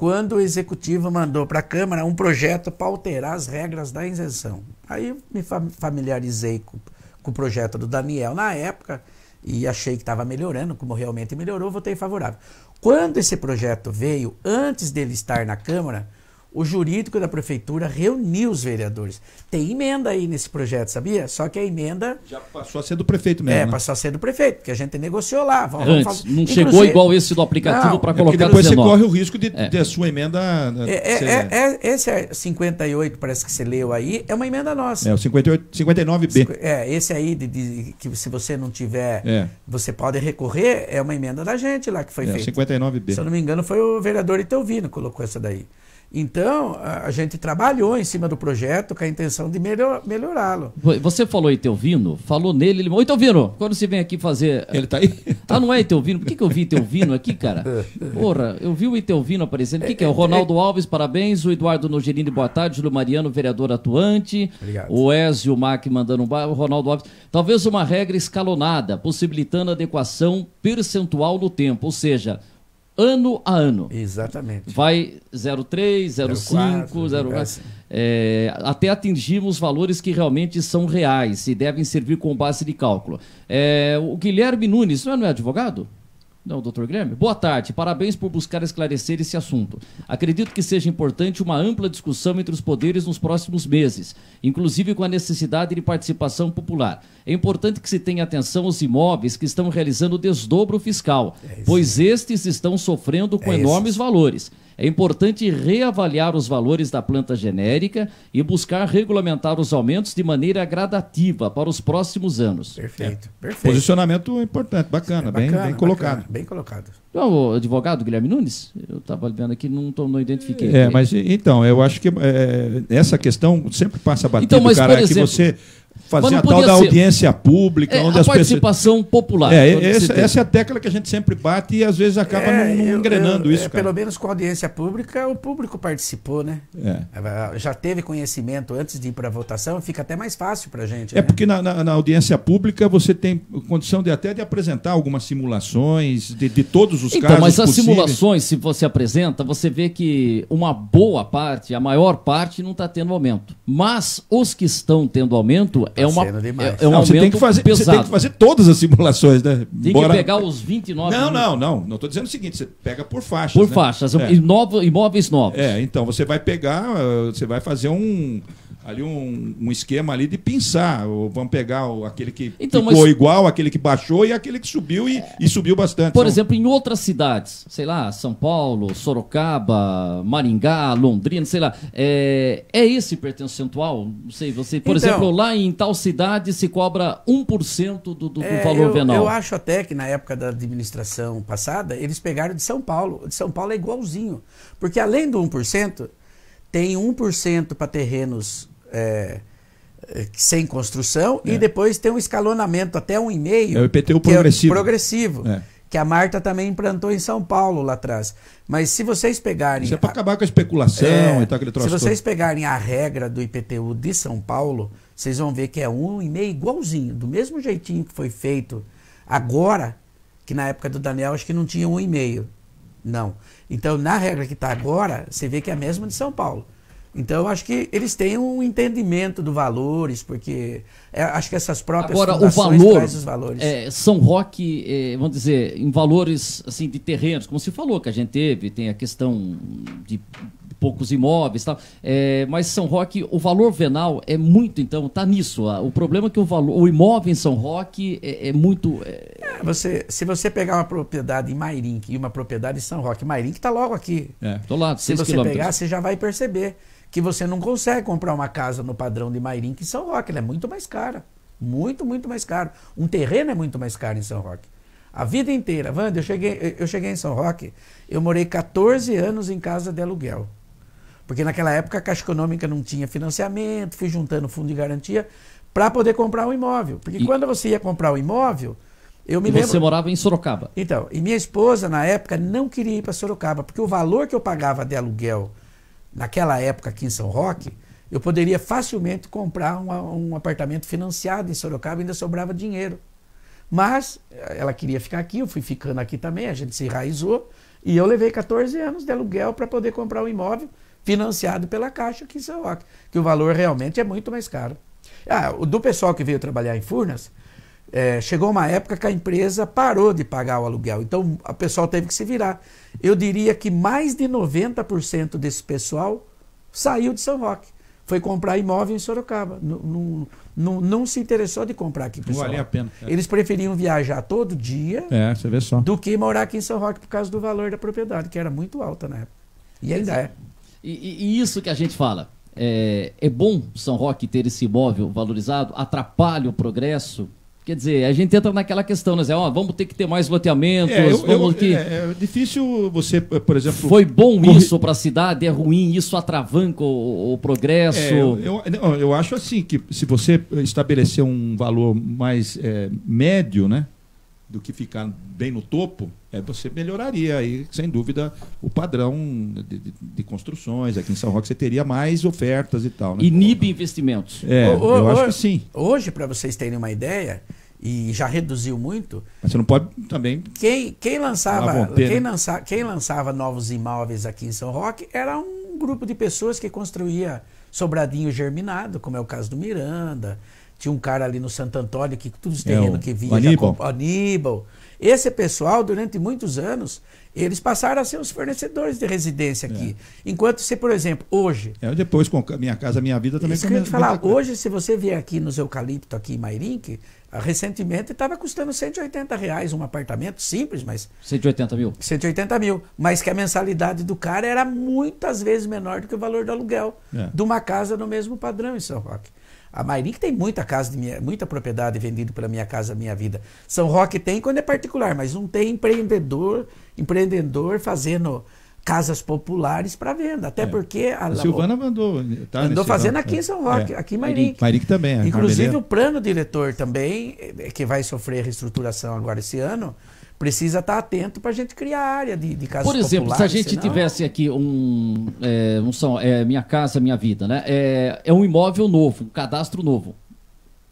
quando o executivo mandou para a Câmara um projeto para alterar as regras da isenção. Aí me familiarizei com, com o projeto do Daniel na época e achei que estava melhorando, como realmente melhorou, votei favorável. Quando esse projeto veio, antes dele estar na Câmara, o jurídico da prefeitura reuniu os vereadores. Tem emenda aí nesse projeto, sabia? Só que a emenda. Já passou a ser do prefeito mesmo. É, né? passou a ser do prefeito, porque a gente negociou lá. Vamos, Antes, vamos não Inclusive... chegou igual esse do aplicativo para colocar é depois 19. você corre o risco de, é. a sua emenda. É, é, é, esse é 58, parece que você leu aí, é uma emenda nossa. É, o 58, 59B. É, esse aí, de, de que se você não tiver, é. você pode recorrer, é uma emenda da gente lá que foi é, feita. 59B. Se eu não me engano, foi o vereador Itelvino que colocou essa daí. Então, a gente trabalhou em cima do projeto com a intenção de melhor, melhorá-lo. Você falou Itelvino, falou nele, ele... Ô, Itelvino, quando você vem aqui fazer... Ele tá aí? Ah, não é Itelvino? Por que, que eu vi Itelvino aqui, cara? Porra, eu vi o Itelvino aparecendo. O que, que é? O é, é, é. Ronaldo Alves, parabéns. O Eduardo Nogerini, boa tarde. Júlio Mariano, vereador atuante. Obrigado. O Ezio Mac mandando um bairro. O Ronaldo Alves. Talvez uma regra escalonada, possibilitando adequação percentual no tempo. Ou seja, ano a ano. Exatamente. Vai 03, 05, 04, assim. é, até atingirmos valores que realmente são reais e devem servir como base de cálculo. É, o Guilherme Nunes, não é, não é advogado? Não, doutor Grêmio. Boa tarde. Parabéns por buscar esclarecer esse assunto. Acredito que seja importante uma ampla discussão entre os poderes nos próximos meses, inclusive com a necessidade de participação popular. É importante que se tenha atenção aos imóveis que estão realizando desdobro fiscal, é pois estes estão sofrendo com é enormes valores é importante reavaliar os valores da planta genérica e buscar regulamentar os aumentos de maneira gradativa para os próximos anos. Perfeito, é. perfeito. Posicionamento importante, bacana, é bacana bem, bem bacana, colocado. bem colocado. Então, advogado Guilherme Nunes, eu estava vendo aqui, não, tô, não identifiquei. É, mas então, eu acho que é, essa questão sempre passa batendo, então, cara, que você Fazer a tal da ser. audiência pública, é, onde a as participação pessoas... popular. É, essa, essa, é a tecla que a gente sempre bate e às vezes acaba é, não, não eu, engrenando eu, isso. É, pelo menos com a audiência pública, o público participou, né? É. É, já teve conhecimento antes de ir para a votação, fica até mais fácil para a gente. É né? porque na, na, na, audiência pública você tem condição de até de apresentar algumas simulações de, de todos os então, casos. Então, mas as possíveis. simulações, se você apresenta, você vê que uma boa parte, a maior parte, não está tendo aumento. Mas os que estão tendo aumento Tá é uma, é, é um não, você tem que fazer, pesado. Você tem que fazer todas as simulações, né? Tem Bora... que pegar os 29 Não, não, não. Não estou dizendo o seguinte, você pega por faixas. Por né? faixas, é. imóveis novos. É, então você vai pegar, ah, você vai fazer um ali um, um, esquema ali de pinçar. Ou vamos pegar o, aquele que então, ficou mas... igual, aquele que baixou e aquele que subiu e, é... e subiu bastante. Por exemplo, em outras cidades, sei lá, São Paulo, Sorocaba, Maringá, Londrina, sei lá, é, é esse percentual? Não sei, você, por então, exemplo, lá em tal cidade se cobra 1% do, do, do é, valor eu, venal. Eu acho até que na época da administração passada, eles pegaram de São Paulo. De São Paulo é igualzinho. Porque além do 1%, tem 1% para terrenos é, é, sem construção é. e depois tem um escalonamento até um e meio. É o IPTU é progressivo. É progressivo. Que a Marta também implantou em São Paulo lá atrás. Mas se vocês pegarem. Isso é para acabar com a especulação é, e tal, aquele troço Se vocês todo. pegarem a regra do IPTU de São Paulo, vocês vão ver que é um e meio igualzinho, do mesmo jeitinho que foi feito agora, que na época do Daniel acho que não tinha um e meio. Não. Então, na regra que está agora, você vê que é a mesma de São Paulo. Então, acho que eles têm um entendimento dos valores, porque é, acho que essas próprias Agora, o valor, os valores. É, São Roque, é, vamos dizer, em valores assim de terrenos, como se falou que a gente teve, tem a questão de poucos imóveis, tal. É, mas São Roque, o valor venal é muito, então, está nisso. Ó. O problema é que o valor, o imóvel em São Roque é, é muito. É... é você, se você pegar uma propriedade em Mairink e uma propriedade em São Roque, Mairink está logo aqui. É, do lado. Se você quilômetros. pegar, você já vai perceber que você não consegue comprar uma casa no padrão de Mairink em São Roque, ela é muito mais cara. Muito, muito mais caro. Um terreno é muito mais caro em São Roque. A vida inteira, Wanda, eu cheguei, eu cheguei em São Roque, eu morei 14 anos em casa de aluguel. Porque naquela época a Caixa Econômica não tinha financiamento, fui juntando fundo de garantia para poder comprar um imóvel. Porque e... quando você ia comprar o um imóvel, eu me e lembro. Você morava em Sorocaba. Então, e minha esposa, na época, não queria ir para Sorocaba, porque o valor que eu pagava de aluguel naquela época aqui em São Roque, eu poderia facilmente comprar um apartamento financiado em Sorocaba, ainda sobrava dinheiro. Mas eh, ela queria ficar aqui, eu fui ficando aqui também, a gente se enraizou. E eu levei 14 anos de aluguel para poder comprar um imóvel financiado pela Caixa aqui em São Roque, que o valor realmente é muito mais caro. Ah, do pessoal que veio trabalhar em Furnas, é, chegou uma época que a empresa parou de pagar o aluguel, então a pessoal teve que se virar. Eu diria que mais de 90% desse pessoal saiu de São Roque. Foi comprar imóvel em Sorocaba. Não, não, não, não se interessou de comprar aqui. Pessoal. Não valia a pena. É. Eles preferiam viajar todo dia é, você vê só. do que morar aqui em São Roque por causa do valor da propriedade, que era muito alta na época. E ainda é. E, e, isso que a gente fala. É, é bom São Roque ter esse imóvel valorizado? Atrapalha o progresso? Quer dizer, a gente entra naquela questão, né, Zé? vamos ter que ter mais loteamentos, é, eu, vamos eu, que... É, é, difícil você, por exemplo... Foi bom corri... isso para a cidade? É ruim? Isso atravanca o, o progresso? É, eu, eu, eu, acho assim, que se você estabelecer um valor mais é, médio, né? do que ficar bem no topo, é, você melhoraria aí, sem dúvida, o padrão de, de, de, construções. Aqui em São Roque você teria mais ofertas e tal. Né? Inibe investimentos. É, o, o, eu acho que sim. Hoje, para vocês terem uma ideia, e já reduziu muito. Mas você não pode também. Quem, quem, lançava, quem, né? lança, quem lançava novos imóveis aqui em São Roque era um grupo de pessoas que construía sobradinho germinado, como é o caso do Miranda tinha um cara ali no Santo Antônio que todos os terrenos é, que vinha. Aníbal. Comp... Aníbal. Esse pessoal, durante muitos anos, eles passaram a ser os fornecedores de residência aqui. É. Enquanto se, por exemplo, hoje. É, depois com Minha Casa Minha Vida também Isso que eu falar. Hoje, se você vier aqui nos eucalipto, aqui em Mairink, ah, recentemente estava custando 180 reais um apartamento simples, mas. 180 mil? 180 mil. Mas que a mensalidade do cara era muitas vezes menor do que o valor do aluguel é. de uma casa no mesmo padrão em São Roque. A Mairink tem muita casa de minha, muita propriedade vendida pela minha casa, minha vida. São Roque tem quando é particular, mas não tem empreendedor, empreendedor fazendo casas populares para venda. Até é. porque a, Silvana mandou, tá mandou fazendo ramo. aqui em é. São Roque, é. aqui em Mairink. Mairink também. É. Inclusive o plano diretor também eh, que vai sofrer reestruturação agora esse ano precisa estar atento para a gente criar área de, de casas Por exemplo, se a gente senão... tivesse aqui um, é, um é, Minha Casa Minha Vida, né? É, é um imóvel novo, um cadastro novo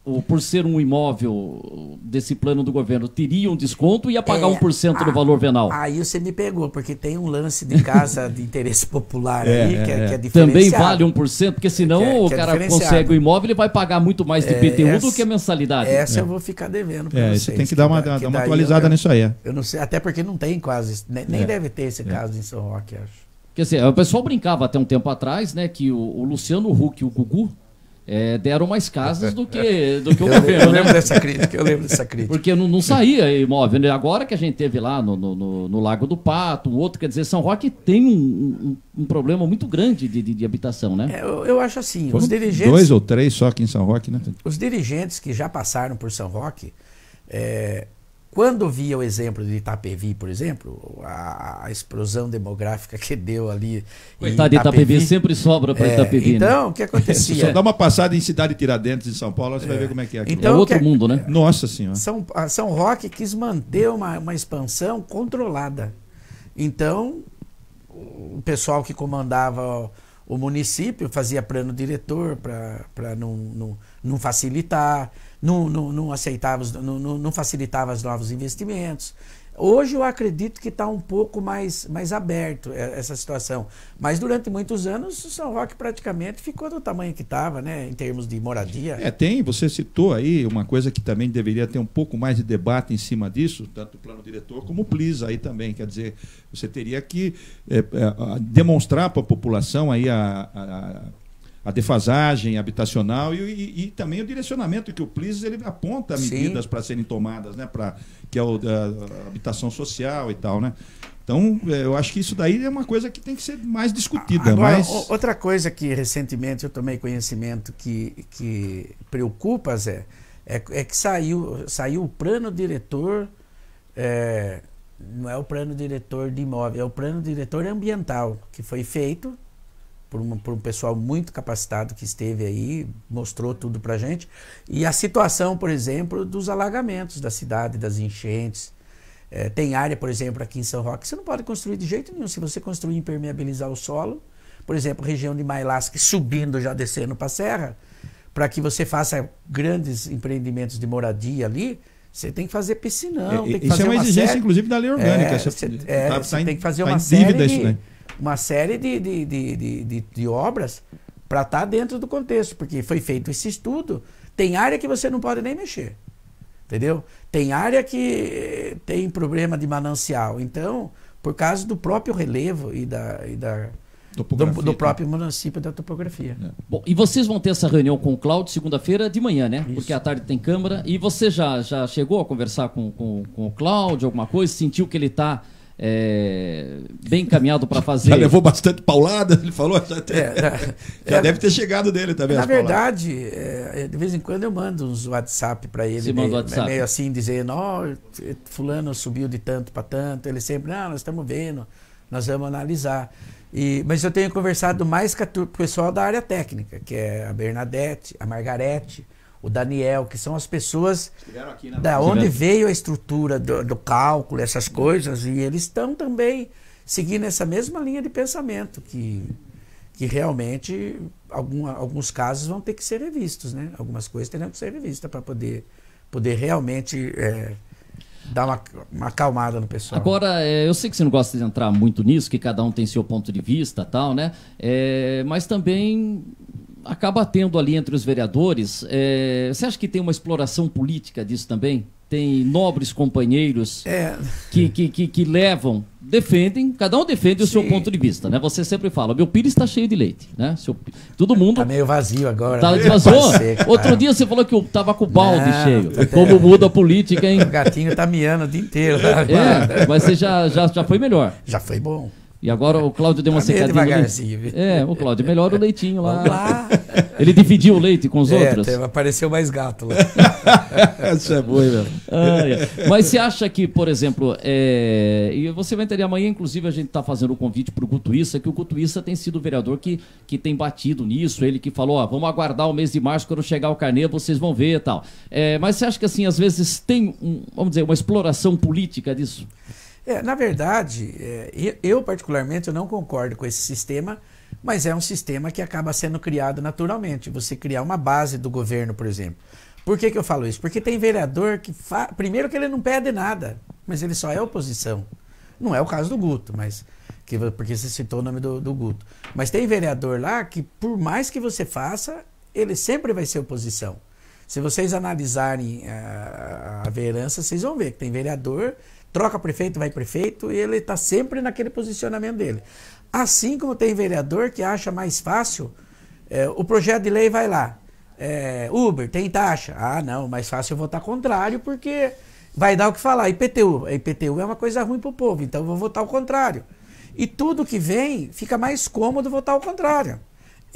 o por ser um imóvel desse plano do governo, teria um desconto e ia pagar é, 1% a, do ah, valor venal? Aí você me pegou, porque tem um lance de casa de interesse popular é, aí, que é, é que é, é. Também vale 1%, porque senão é, o é cara consegue o imóvel e vai pagar muito mais de IPTU essa, do que a mensalidade. Essa eu vou ficar devendo para vocês. Você tem que dar uma, uma atualizada eu, nisso aí. Eu não sei, até porque não tem quase, nem, nem deve ter esse caso em São Roque, acho. Quer dizer, o pessoal brincava até um tempo atrás, né, que o, o Luciano Huck e o Gugu é, deram mais casas do que, do que o eu governo. Lembro, eu lembro né? dessa crítica, eu lembro dessa crítica. Porque não, não saía imóvel. Né? Agora que a gente teve lá no, no, no, Lago do Pato, um outro, quer dizer, São Roque tem um, um, um problema muito grande de, de, de habitação, né? É, eu, eu, acho assim, Foram os dirigentes... Dois ou três só aqui em São Roque, né? Os dirigentes que já passaram por São Roque, é, quando via o exemplo de Itapevi, por exemplo, a, a explosão demográfica que deu ali. Coitado Itapevi, de Itapevi, sempre sobra para é, Itapevi. Né? Então, né? o que acontecia? Só dá uma passada em Cidade Tiradentes, em São Paulo, você é. vai ver como é que é. Então, é outro que, é mundo, né? Nossa Senhora. São, São Roque quis manter uma, uma expansão controlada. Então, o pessoal que comandava o município fazia plano diretor para não, não, não facilitar não, não, não aceitava, não, não facilitava os novos investimentos. Hoje eu acredito que está um pouco mais, mais aberto é, essa situação. Mas durante muitos anos o São Roque praticamente ficou do tamanho que estava, né? Em termos de moradia. É, tem, você citou aí uma coisa que também deveria ter um pouco mais de debate em cima disso, tanto o plano diretor como o PLIS aí também. Quer dizer, você teria que é, é, demonstrar para a população aí a, a a defasagem habitacional e, e, e, também o direcionamento que o PLIS ele aponta medidas para serem tomadas, né, para que é o, a, a habitação social e tal, né? Então, é, eu acho que isso daí é uma coisa que tem que ser mais discutida. Agora, mas... Outra coisa que recentemente eu tomei conhecimento que, que preocupa, Zé, é, é que saiu, saiu o plano diretor, é, não é o plano diretor de imóvel, é o plano diretor ambiental, que foi feito por, uma, por um pessoal muito capacitado que esteve aí, mostrou tudo para gente. E a situação, por exemplo, dos alagamentos da cidade, das enchentes. É, tem área, por exemplo, aqui em São Roque, que você não pode construir de jeito nenhum. Se você construir e impermeabilizar o solo, por exemplo, região de Mailasque subindo, já descendo para a serra, para que você faça grandes empreendimentos de moradia ali, você tem que fazer piscinão. É, tem que isso é fazer é uma, uma exigência, série... inclusive, da lei orgânica. É, você, é, é tá, tá tem que fazer tá uma série. Isso, né? uma série de, de, de, de, de obras para estar tá dentro do contexto, porque foi feito esse estudo. Tem área que você não pode nem mexer, entendeu? Tem área que eh, tem problema de manancial. Então, por causa do próprio relevo e da, e da do, do, próprio município da topografia. É. Bom, e vocês vão ter essa reunião com o Cláudio segunda-feira de manhã, né? Isso. Porque à tarde tem Câmara. E você já, já chegou a conversar com, com, com o Cláudio, alguma coisa? Sentiu que ele está é, bem encaminhado para fazer. Já levou bastante paulada, ele falou. Já, é, já é, deve ter chegado dele também. Na verdade, é, de vez em quando eu mando uns WhatsApp para ele. Você meio, manda WhatsApp. meio assim, dizendo: Ó, oh, Fulano subiu de tanto para tanto. Ele sempre, não, nós estamos vendo, nós vamos analisar. E, mas eu tenho conversado mais com o pessoal da área técnica, que é a Bernadette, a Margarete o Daniel, que são as pessoas aqui, né? da onde veio a estrutura do, do cálculo, essas coisas, e eles estão também seguindo essa mesma linha de pensamento, que, que realmente alguma, alguns casos vão ter que ser revistos, né? Algumas coisas terão que ser revistas para poder, poder realmente é, dar uma, uma acalmada no pessoal. Agora, é, eu sei que você não gosta de entrar muito nisso, que cada um tem seu ponto de vista tal, né? É, mas também acaba tendo ali entre os vereadores. É, você acha que tem uma exploração política disso também? Tem nobres companheiros é. que, que, que, que, levam, defendem, cada um defende Sim. o seu ponto de vista, né? Você sempre fala, meu pires está cheio de leite, né? Seu, todo mundo... Tá meio vazio agora. Tá, né? vazou? Outro dia você falou que estava com o balde Não, cheio. Tá Como muda a política, hein? O gatinho está miando o dia inteiro. Tá? É, mas você já, já, já foi melhor. Já foi bom. E agora o Cláudio deu uma tá secadinha. Devagarzinho. É, o Cláudio, melhor o leitinho lá. lá. Ele dividiu o leite com os é, outros. Apareceu mais gato lá. Isso é boi, Ah, é. Mas você acha que, por exemplo, é... e você vai entender amanhã, inclusive, a gente está fazendo o um convite para o Cutuíça, que o Cutuíça tem sido o vereador que, que tem batido nisso. Ele que falou, ó, vamos aguardar o mês de março, quando chegar o carneiro, vocês vão ver e tal. É, mas você acha que, assim, às vezes tem, um, vamos dizer, uma exploração política disso? É, na verdade, é, eu particularmente eu não concordo com esse sistema, mas é um sistema que acaba sendo criado naturalmente. Você criar uma base do governo, por exemplo. Por que, que eu falo isso? Porque tem vereador que. Fa... Primeiro, que ele não pede nada, mas ele só é oposição. Não é o caso do Guto, mas. Que, porque você citou o nome do, do Guto. Mas tem vereador lá que, por mais que você faça, ele sempre vai ser oposição. Se vocês analisarem ah, a, a vereança, vocês vão ver que tem vereador Troca prefeito, vai prefeito, e ele está sempre naquele posicionamento dele. Assim como tem vereador que acha mais fácil, é, o projeto de lei vai lá. É, Uber, tem taxa. Ah, não, mais fácil eu votar contrário, porque vai dar o que falar. IPTU. IPTU é uma coisa ruim para o povo, então eu vou votar o contrário. E tudo que vem, fica mais cômodo votar o contrário.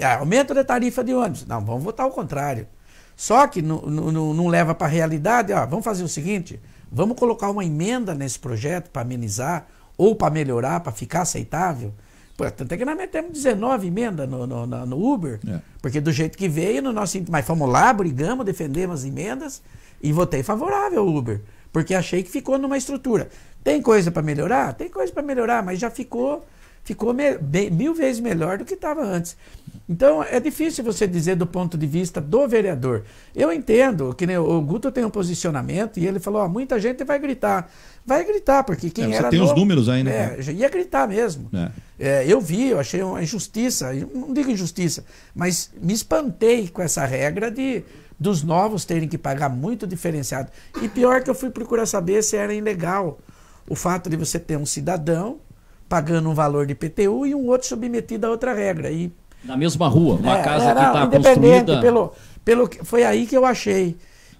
Ah, aumento da tarifa de ônibus. Não, vamos votar o contrário. Só que não, leva para a realidade. Ó, vamos fazer o seguinte: Vamos colocar uma emenda nesse projeto para amenizar ou para melhorar, para ficar aceitável? Pô, tanto é que nós metemos 19 emendas no, no, no Uber, é. porque do jeito que veio, no nosso, mas fomos lá, brigamos, defendemos as emendas e votei favorável ao Uber, porque achei que ficou numa estrutura. Tem coisa para melhorar? Tem coisa para melhorar, mas já ficou ficou me, bem, mil vezes melhor do que estava antes. Então é difícil você dizer do ponto de vista do vereador. Eu entendo que né, o Guto tem um posicionamento e ele falou: ó, muita gente vai gritar. Vai gritar, porque quem é, você era. tem novo, os números aí, né? É, ia gritar mesmo. É. É, eu vi, eu achei uma injustiça, não digo injustiça, mas me espantei com essa regra de dos novos terem que pagar muito diferenciado. E pior que eu fui procurar saber se era ilegal o fato de você ter um cidadão pagando um valor de IPTU e um outro submetido a outra regra. E, Na mesma rua, uma é, casa era, que está construída... Pelo, pelo, foi aí que eu achei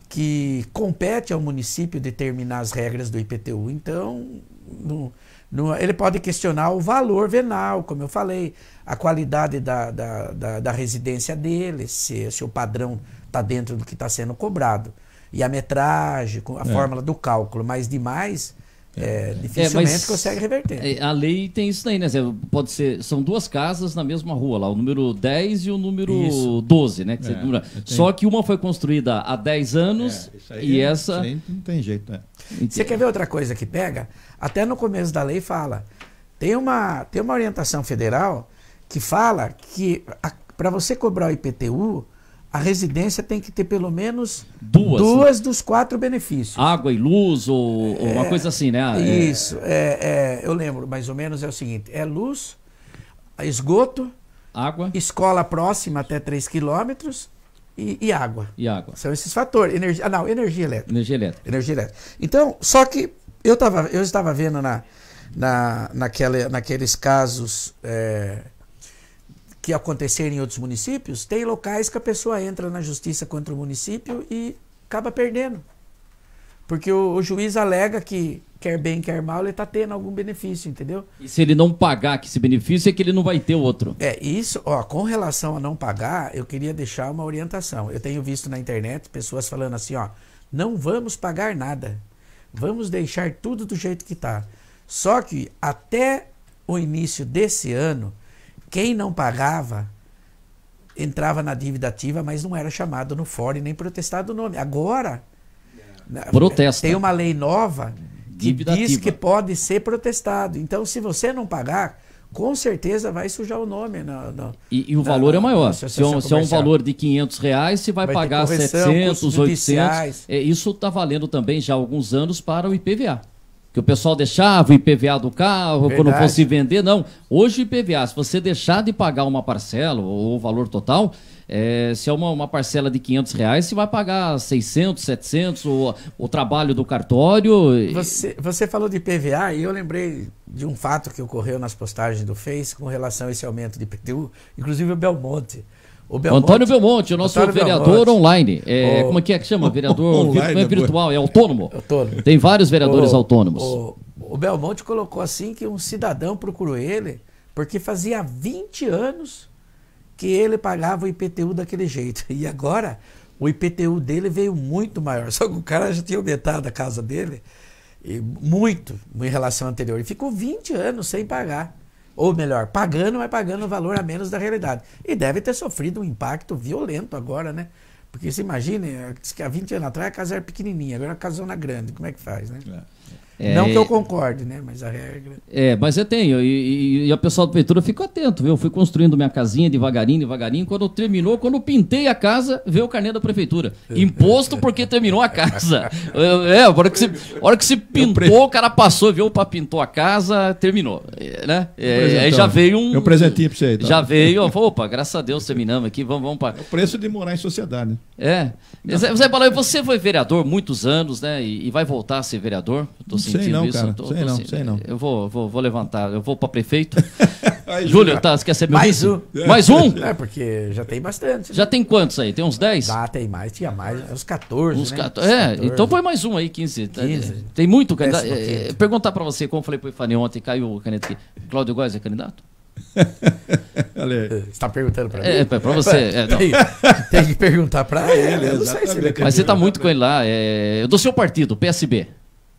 que compete ao município determinar as regras do IPTU. Então, no, no, ele pode questionar o valor venal, como eu falei, a qualidade da, da, da, da residência dele, se, se o padrão está dentro do que está sendo cobrado, e a metragem, a é. fórmula do cálculo, mas demais é, é, dificilmente é, consegue reverter. É, a lei tem isso daí, né? Pode ser, são duas casas na mesma rua lá, o número 10 e o número isso. 12, né? Que é, Só que uma foi construída há 10 anos é, e essa. não tem jeito, né? Você quer ver outra coisa que pega? Até no começo da lei fala. Tem uma, tem uma orientação federal que fala que para você cobrar o IPTU, a residência tem que ter pelo menos duas, né? duas né? dos quatro benefícios. Água e luz ou, ou é, uma coisa assim, né? É. Isso, é, é, eu lembro, mais ou menos é o seguinte, é luz, esgoto, água, escola próxima até 3 quilômetros, e, e, água. E água. São esses fatores. Energia, ah, não, energia elétrica. Energia elétrica. Energia elétrica. Então, só que eu, tava, eu estava vendo na, na, naquela, naqueles casos é, que acontecer em outros municípios, tem locais que a pessoa entra na justiça contra o município e acaba perdendo. Porque o, o juiz alega que, quer bem, quer mal, ele está tendo algum benefício, entendeu? E se ele não pagar que esse benefício, é que ele não vai ter outro. É, isso, ó, com relação a não pagar, eu queria deixar uma orientação. Eu tenho visto na internet pessoas falando assim, ó, não vamos pagar nada. Vamos deixar tudo do jeito que está. Só que até o início desse ano, quem não pagava entrava na dívida ativa, mas não era chamado no fórum nem protestado o nome. Agora Protesta. tem uma lei nova que dívida diz ativa. que pode ser protestado. Então, se você não pagar, com certeza vai sujar o nome. No, no, e, e, o na, valor é maior. Se é, um, se é, um, valor de 500 reais, você vai, vai pagar 700, 800. É, isso está valendo também já há alguns anos para o IPVA que o pessoal deixava o IPVA do carro Verdade. quando fosse vender. Não, hoje o IPVA, se você deixar de pagar uma parcela ou o valor total, é, se é uma, uma, parcela de 500 reais, você vai pagar 600, 700, o, o trabalho do cartório. Você, você falou de IPVA e eu lembrei de um fato que ocorreu nas postagens do Face com relação a esse aumento de IPTU, inclusive o Belmonte. O Belmonte. Antônio Belmonte, o nosso Antônio vereador Belmonte. online. É, o, como é que, é que chama? Vereador online, é, é virtual, é autônomo. É autônomo. Tem vários vereadores o, autônomos. O, o Belmonte colocou assim que um cidadão procurou ele porque fazia 20 anos que ele pagava o IPTU daquele jeito. E agora o IPTU dele veio muito maior. Só que o cara já tinha aumentado a casa dele muito em relação ao anterior. E ficou 20 anos sem pagar. Ou melhor, pagando, mas pagando o valor a menos da realidade. E deve ter sofrido um impacto violento agora, né? Porque você eh, que há 20 anos atrás a casa era pequenininha, agora a casa é uma grande, como é que faz, né? É. É, não que eu concorde, né? Mas a regra. É, mas eu tenho. E, e, e o pessoal da prefeitura ficou atento, viu? Eu fui construindo minha casinha devagarinho, devagarinho. Quando terminou, quando pintei a casa, veio o carnê da prefeitura. Imposto porque terminou a casa. É, a hora que se, hora que se pintou, o cara passou, viu? Opa, pintou a casa, terminou. É, né? É, aí já veio um. É um presentinho pra você aí, Tá? Já veio, ó, opa, graças a Deus terminamos aqui, vamos, vamos para. É o preço de morar em sociedade, né? É. Zé Balão, você foi vereador muitos anos, né? E, e vai voltar a ser vereador. Tô sei não, isso. Cara, tô, sei, tô, não, assim, sei não. Eu vou, vou, vou levantar, eu vou para prefeito. aí, Júlio, tá, você quer ser meu Mais vice? um. É. Mais um? É, porque já tem bastante. Né? Já tem quantos aí? Tem uns 10? Ah, tem mais, tinha mais, uns 14. Uns né? 14. É, 14. então foi mais um aí, 15. 15. Tá, tem muito candidato. É, é perguntar para você, como falei para o Ifani ontem, caiu o caneta aqui. Cláudio Góes é candidato? Você está perguntando para é, mim? É, para você. É, tem, tem, que perguntar para ele. É, mas você está muito com ele lá. É, do seu partido, PSB.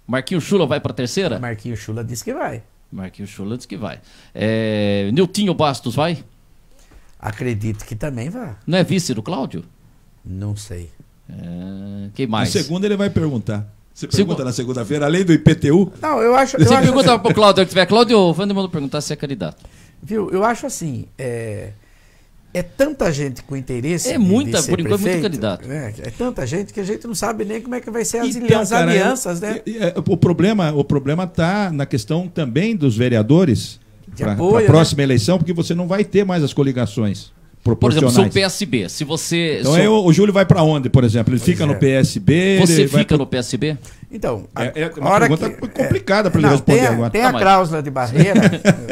Marquinho Chula vai para a terceira? Marquinho Chula disse que vai. Marquinho Chula disse que vai. É, Niltinho Bastos vai? Acredito que também vai. Não é vice do Cláudio? Não sei. É, quem mais? Na segunda ele vai perguntar. Você pergunta Segu... na segunda-feira, além do IPTU? Não, eu acho. Eu Você acho... pergunta assim. o Cláudio, que tiver Cláudio, o Vandermundo perguntar se é candidato. Viu, eu acho assim. É é tanta gente com interesse. É muita, por enquanto, prefeito, muito candidato. Né? É tanta gente que a gente não sabe nem como é que vai ser as, então, as cara, alianças, né? É, o problema o problema está na questão também dos vereadores para a né? próxima né? eleição, porque você não vai ter mais as coligações. Por exemplo, seu PSB, se você. Então o Júlio vai para onde, por exemplo? Ele pois fica é. no PSB. Você fica pro... no PSB? Então, a, é, é uma hora pergunta que, complicada é. para ele responder tem a, agora. Tem a tá, cláusula de barreira,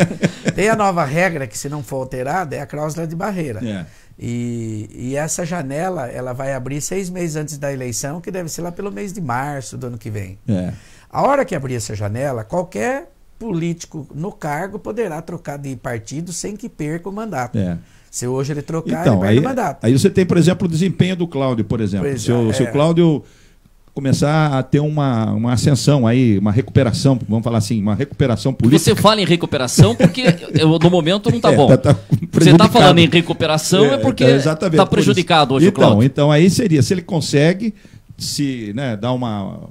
tem a nova regra que, se não for alterada, é a cláusula de barreira. É. E, e, essa janela ela vai abrir seis meses antes da eleição, que deve ser lá pelo mês de março do ano que vem. É. A hora que abrir essa janela, qualquer político no cargo poderá trocar de partido sem que perca o mandato. É. Se hoje ele trocar, então, ele aí, mandato. Aí você tem, por exemplo, o desempenho do Cláudio, por exemplo. Pois se, é, o, se o é. Cláudio começar a ter uma, uma ascensão aí, uma recuperação, vamos falar assim, uma recuperação política. Você fala em recuperação porque eu, no momento não está é, bom. tá, tá Você está falando em recuperação é, é porque está tá prejudicado hoje então, o Cláudio. Então, aí seria, se ele consegue se né, dar uma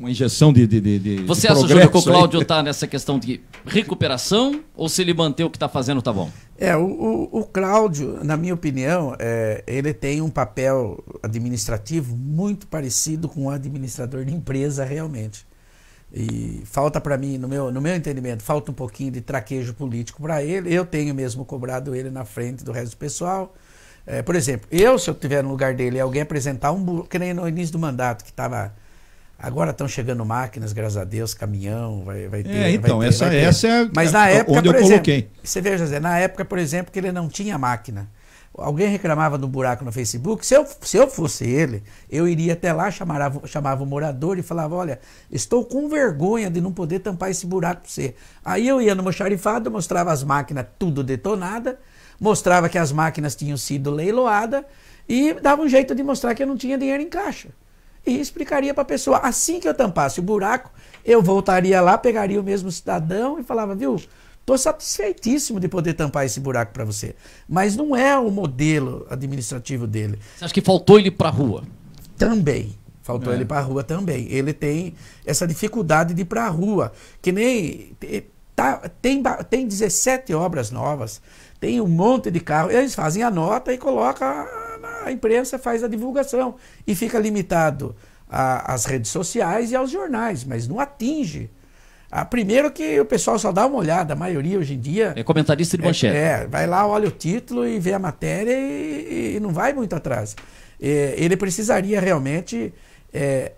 uma injeção de. de, de Você de acha que o Cláudio está nessa questão de recuperação ou se ele manter o que está fazendo tá bom? É, o, o, o Cláudio, na minha opinião, é, ele tem um papel administrativo muito parecido com o administrador de empresa realmente. E falta para mim, no meu, no meu entendimento, falta um pouquinho de traquejo político para ele. Eu tenho mesmo cobrado ele na frente do resto do pessoal. É, por exemplo, eu, se eu estiver no lugar dele e alguém apresentar um que nem no início do mandato, que estava Agora estão chegando máquinas, graças a Deus, caminhão, vai, vai é, ter. É, então, ter, essa, ter. essa é Mas na época, onde eu exemplo, coloquei. Você vê, José, na época, por exemplo, que ele não tinha máquina. Alguém reclamava do buraco no Facebook. Se eu, se eu fosse ele, eu iria até lá, chamava, chamava o morador e falava: Olha, estou com vergonha de não poder tampar esse buraco para você. Aí eu ia no mocharifado, mostrava as máquinas tudo detonada, mostrava que as máquinas tinham sido leiloadas e dava um jeito de mostrar que eu não tinha dinheiro em caixa e explicaria para a pessoa. Assim que eu tampasse o buraco, eu voltaria lá, pegaria o mesmo cidadão e falava, viu, estou satisfeitíssimo de poder tampar esse buraco para você. Mas não é o modelo administrativo dele. Você acha que faltou ele para a rua? Também. Faltou é. ele para a rua também. Ele tem essa dificuldade de ir para a rua. Que nem. Tá, tem, tem 17 obras novas, tem um monte de carro. Eles fazem a nota e colocam a imprensa faz a divulgação e fica limitado às redes sociais e aos jornais, mas não atinge. Ah, primeiro que o pessoal só dá uma olhada, a maioria hoje em dia. É comentarista de é, manchete. É, é vai lá, olha o título e vê a matéria e, e não vai muito atrás. É, ele precisaria realmente é,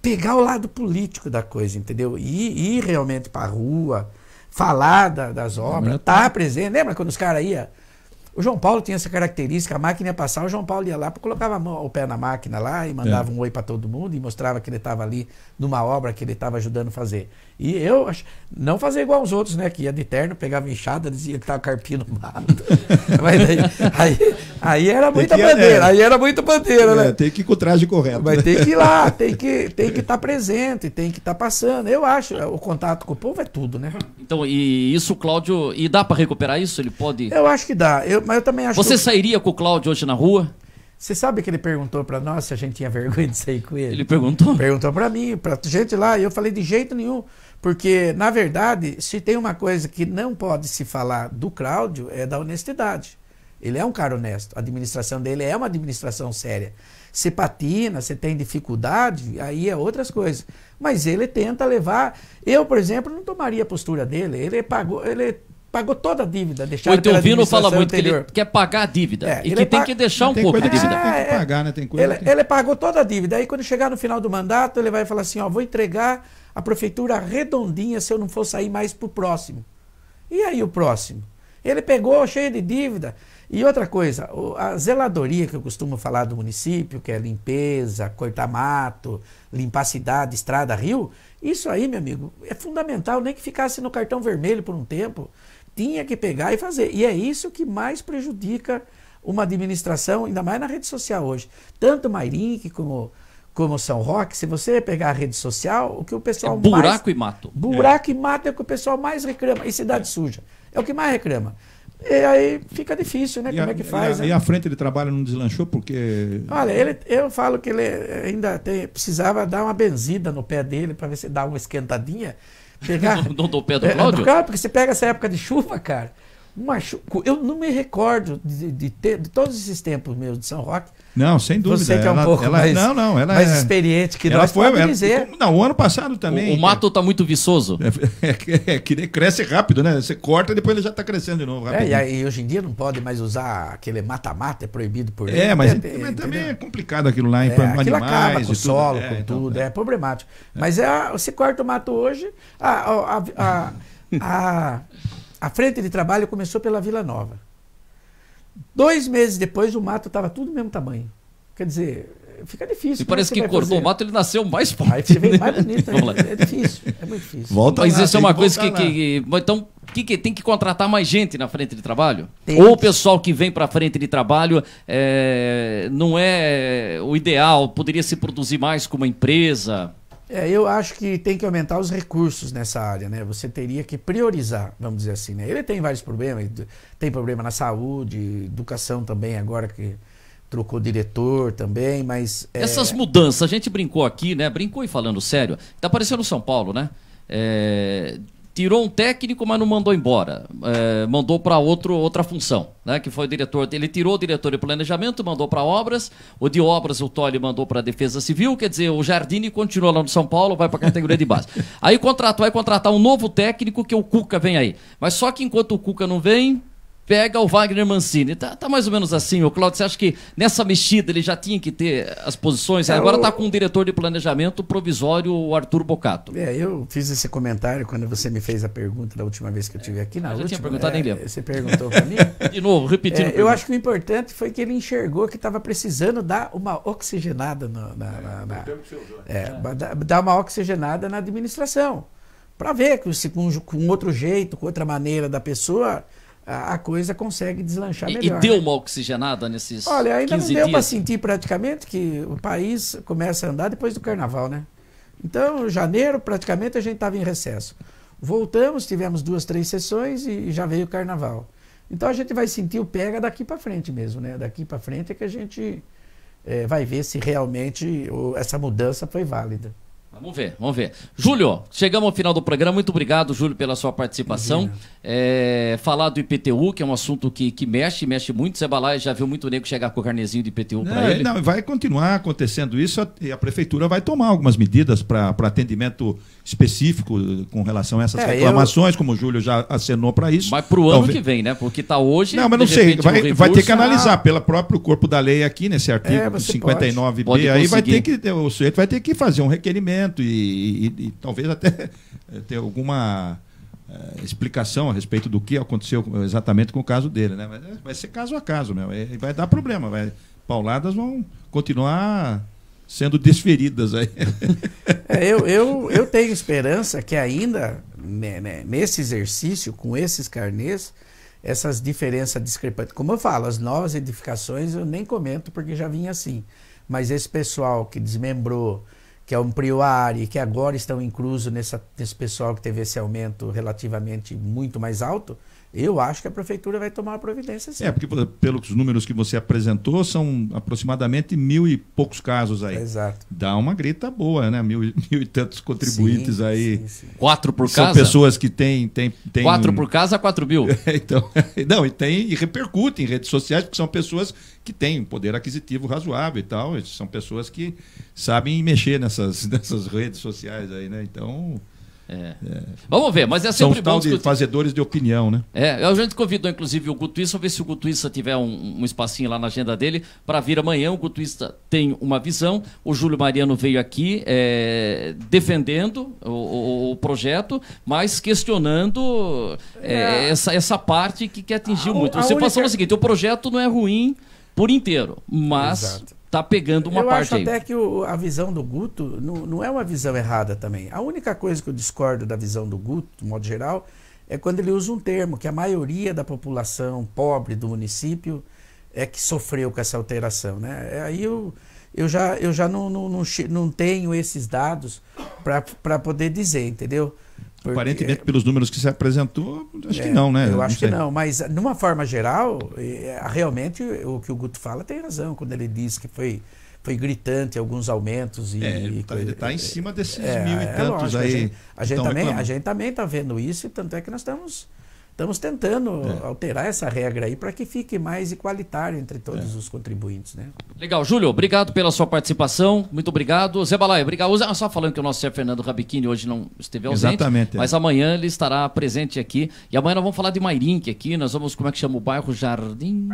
pegar o lado político da coisa, entendeu? E ir realmente para a rua, falar da, das obras, estar tá presente. Lembra quando os caras iam o João Paulo tinha essa característica, a máquina ia passar, o João Paulo ia lá, colocava mão, o pé na máquina lá e mandava é. um oi para todo mundo e mostrava que ele estava ali numa obra que ele estava ajudando a fazer. E eu não fazer igual os outros, né? Que ia de terno, pegava enxada, dizia que tava carpindo o mato. Mas aí, aí, aí, era muita bandeira, é, aí era muita bandeira, é, né? Tem que ir com o traje correto. Mas né? tem que ir lá, tem que tem que estar tá presente, tem que estar tá passando. Eu acho, é, o contato com o povo é tudo, né? Então, e isso, Cláudio, e dá para recuperar isso? Ele pode? Eu acho que dá. Eu, mas eu também acho. Você que... sairia com o Cláudio hoje na rua? Você sabe que ele perguntou para nós se a gente tinha vergonha de sair com ele? Ele perguntou? Perguntou para mim, para gente lá, e eu falei de jeito nenhum. Porque, na verdade, se tem uma coisa que não pode se falar do Cláudio, é da honestidade. Ele é um cara honesto, a administração dele é uma administração séria. Você patina, você tem dificuldade, aí é outras coisas. Mas ele tenta levar. Eu, por exemplo, não tomaria a postura dele. Ele pagou, ele pagou toda a dívida O pela fala muito anterior. que ele quer pagar a dívida é, e que tem pag... que deixar um pouco de dívida. É, tem que é, é. pagar, né? Tem coisa ele, tem... ele pagou toda a dívida. Aí quando chegar no final do mandato, ele vai falar assim, ó, vou entregar a prefeitura redondinha se eu não for sair mais para o próximo. E aí o próximo? Ele pegou cheio de dívida. E outra coisa, a zeladoria que eu costumo falar do município, que é limpeza, cortar mato, limpar cidade, estrada, rio, isso aí, meu amigo, é fundamental, nem que ficasse no cartão vermelho por um tempo, tinha que pegar e fazer. E é isso que mais prejudica uma administração, ainda mais na rede social hoje. Tanto Mairink como como São Roque, se você pegar a rede social, o que o pessoal é buraco mais... e mato. Buraco é. e mato é o que o pessoal mais reclama. E cidade suja. É o que mais reclama. E aí fica difícil, né? E como a, é que faz? E a, né? e a, frente de trabalho não deslanchou porque. Olha, ele, eu falo que ele ainda tem, precisava dar uma benzida no pé dele para ver se dá uma esquentadinha. Pegar... do, do pé do é, Cláudio? É, do, cara, porque você pega essa época de chuva, cara machucou. Eu não me recordo de, de, ter, de todos esses tempos meus de São Roque. Não, sem dúvida. Você que é um ela, pouco ela, mais, não, não, ela mais é, experiente que ela nós, foi, ela, dizer. Não, o ano passado também. O, o mato está muito viçoso. É, é, é, é que cresce rápido, né? Você corta e depois ele já está crescendo de novo. É, e, hoje em dia não pode mais usar aquele mata-mata, é proibido por É, mas, né? é, mas também é complicado aquilo lá em é, animais. Acaba com o solo, é, com então, tudo, é, problemático. Mas é, você corta o mato hoje, a, a, a, a a frente de trabalho começou pela Vila Nova. Dois meses depois, o mato estava tudo do mesmo tamanho. Quer dizer, fica difícil. E parece que cortou o mato, ele nasceu mais forte. Aí você vem né? mais bonito. é, é difícil, é muito difícil. Volta Mas lá, isso é uma coisa que, que, que, Então, que, que, tem que contratar mais gente na frente de trabalho? Tem. Ou o pessoal que vem para a frente de trabalho é, não é o ideal? Poderia se produzir mais com uma empresa? É, eu acho que tem que aumentar os recursos nessa área, né? Você teria que priorizar, vamos dizer assim, né? Ele tem vários problemas, tem problema na saúde, educação também agora que trocou diretor também, mas... É... Essas mudanças, a gente brincou aqui, né? Brincou e falando sério, tá aparecendo São Paulo, né? É, tirou um técnico, mas não mandou embora. É, mandou para outra função, né? Que foi o diretor. Ele tirou o diretor de planejamento, mandou para obras. O de obras, o Tolle mandou para defesa civil. Quer dizer, o Jardine continua lá no São Paulo, vai para a categoria de base. Aí contratou, vai contratar um novo técnico que o Cuca vem aí. Mas só que enquanto o Cuca não vem, pega o Wagner Mancini. Tá, tá mais ou menos assim, o Claudio. Você acha que nessa mexida ele já tinha que ter as posições? É, Agora está com o diretor de planejamento provisório, o Arthur Bocato. É, eu fiz esse comentário quando você me fez a pergunta da última vez que eu estive aqui. Na eu última, tinha perguntado, é, nem Você perguntou para mim? de novo, repetindo. É, eu acho que o importante foi que ele enxergou que estava precisando dar uma oxigenada no, na, na, é, na é, é. dar uma oxigenada na administração. Para ver que se com, com outro jeito, com outra maneira da pessoa, a, coisa consegue deslanchar e, melhor. E deu né? uma oxigenada nesses Olha, ainda não deu para sentir praticamente que o país começa a andar depois do carnaval, né? Então, janeiro, praticamente, a gente estava em recesso. Voltamos, tivemos duas, três sessões e já veio o carnaval. Então, a gente vai sentir o pega daqui para frente mesmo, né? Daqui para frente é que a gente é, vai ver se realmente essa mudança foi válida. Vamos ver, vamos ver. Júlio, chegamos ao final do programa. Muito obrigado, Júlio, pela sua participação. É, falar do IPTU, que é um assunto que, que mexe, mexe muito. Sebalai já viu muito nego chegar com o carnezinho de IPTU para ele. Não, vai continuar acontecendo isso e a prefeitura vai tomar algumas medidas para atendimento específico com relação a essas é, reclamações, eu... como o Júlio já acenou para isso. Mas para o ano que vem, né? Porque está hoje. Não, mas não sei. Vai, um vai, ter que analisar ah. pelo próprio corpo da lei aqui, nesse é, artigo é, 59B. Pode, pode aí vai ter que, o sujeito vai ter que fazer um requerimento momento e, e, e talvez até eh, ter alguma uh, explicação a respeito do que aconteceu exatamente com o caso dele, né? Mas eh, vai ser caso a caso, meu. vai dar problema, vai. Pauladas vão continuar sendo desferidas aí. É, eu, eu, eu tenho esperança que ainda né, né, nesse exercício, com esses carnês, essas diferenças discrepantes. Como eu falo, as novas edificações eu nem comento porque já vinha assim. Mas esse pessoal que desmembrou, que é um priori, que agora estão incluso nessa, nesse pessoal que teve esse aumento relativamente muito mais alto, eu acho que a prefeitura vai tomar providência sim. É, porque pelos números que você apresentou, são aproximadamente mil e poucos casos aí. Exato. Dá uma grita boa, né? Mil, mil e tantos contribuintes sim, aí. Sim, sim. Quatro por são casa? São pessoas que têm... Tem, tem... Quatro por casa, quatro mil. É, então, não, e, tem, e repercute em redes sociais, porque são pessoas que têm um poder aquisitivo razoável e tal. São pessoas que sabem mexer nessas, nessas redes sociais aí, né? Então... É. É. Vamos ver, mas é sempre São bom discutir. de fazedores de opinião, né? É, a gente convidou inclusive o para ver se o gutuista tiver um, um, espacinho lá na agenda dele para vir amanhã. O gutuista tem uma visão. O Júlio Mariano veio aqui é, defendendo o, o, projeto, mas questionando é, é. essa, essa parte que, que atingiu a, muito. A Você única... passou o seguinte: o projeto não é ruim por inteiro, mas Exato está pegando uma eu parte acho até que o, a visão do Guto não, não é uma visão errada também. A única coisa que eu discordo da visão do Guto, de modo geral, é quando ele usa um termo que a maioria da população pobre do município é que sofreu com essa alteração. Né? É, aí eu, eu já, eu já não, não, não, não tenho esses dados para poder dizer, entendeu? Porque... 40 é pelos números que você apresentou, acho é, que não, né? Eu acho não que não, mas numa forma geral, é, realmente o que o Guto fala tem razão quando ele diz que foi, foi gritante alguns aumentos e. É, ele está tá em cima desses é, mil e é, tantos lógico, aí. A gente, a gente também, a gente também está vendo isso, tanto é que nós estamos Estamos tentando é. alterar essa regra aí para que fique mais igualitário entre todos é. os contribuintes, né? Legal, Júlio, obrigado pela sua participação, muito obrigado. Zé Balai, obrigado. Só falando que o nosso chefe Fernando Rabiquini hoje não esteve ausente, Exatamente, é. mas amanhã ele estará presente aqui. E amanhã nós vamos falar de Mairink aqui, nós vamos, como é que chama o bairro? Jardim...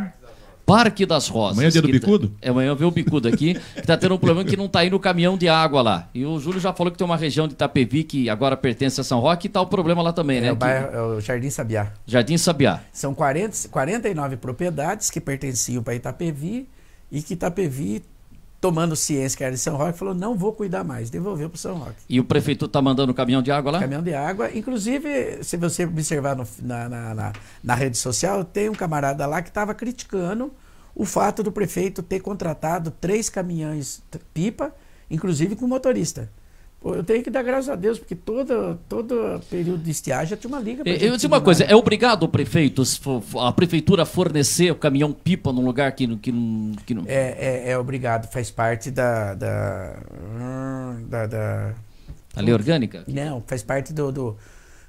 Parque das Rosas. Amanhã é dia do tá- Bicudo? Tá, é, amanhã vem o Bicudo aqui, que tá tendo um problema que não tá indo o caminhão de água lá. E o Júlio já falou que tem uma região de Itapevi que agora pertence a São Roque e tá o problema lá também, é né? O bairro, é o, Jardim Sabiá. Jardim Sabiá. São 40, 49 propriedades que pertenciam para Itapevi e que Itapevi tomando ciência que era de São Roque, falou: não vou cuidar mais, devolveu para São Roque. E o prefeito está mandando caminhão de água lá? Caminhão de água. Inclusive, se você observar no, na, na, na, na, rede social, tem um camarada lá que estava criticando o fato do prefeito ter contratado três caminhões pipa, inclusive com motorista. Eu tenho que dar graças a Deus, porque todo, todo período de estiagem tinha uma liga. Pra eu digo uma coisa, né? é obrigado o prefeito, a prefeitura fornecer o caminhão pipa num lugar que, que, que não. É, é, é obrigado, faz parte da. da, da, da a lei orgânica? Não, faz parte do. do,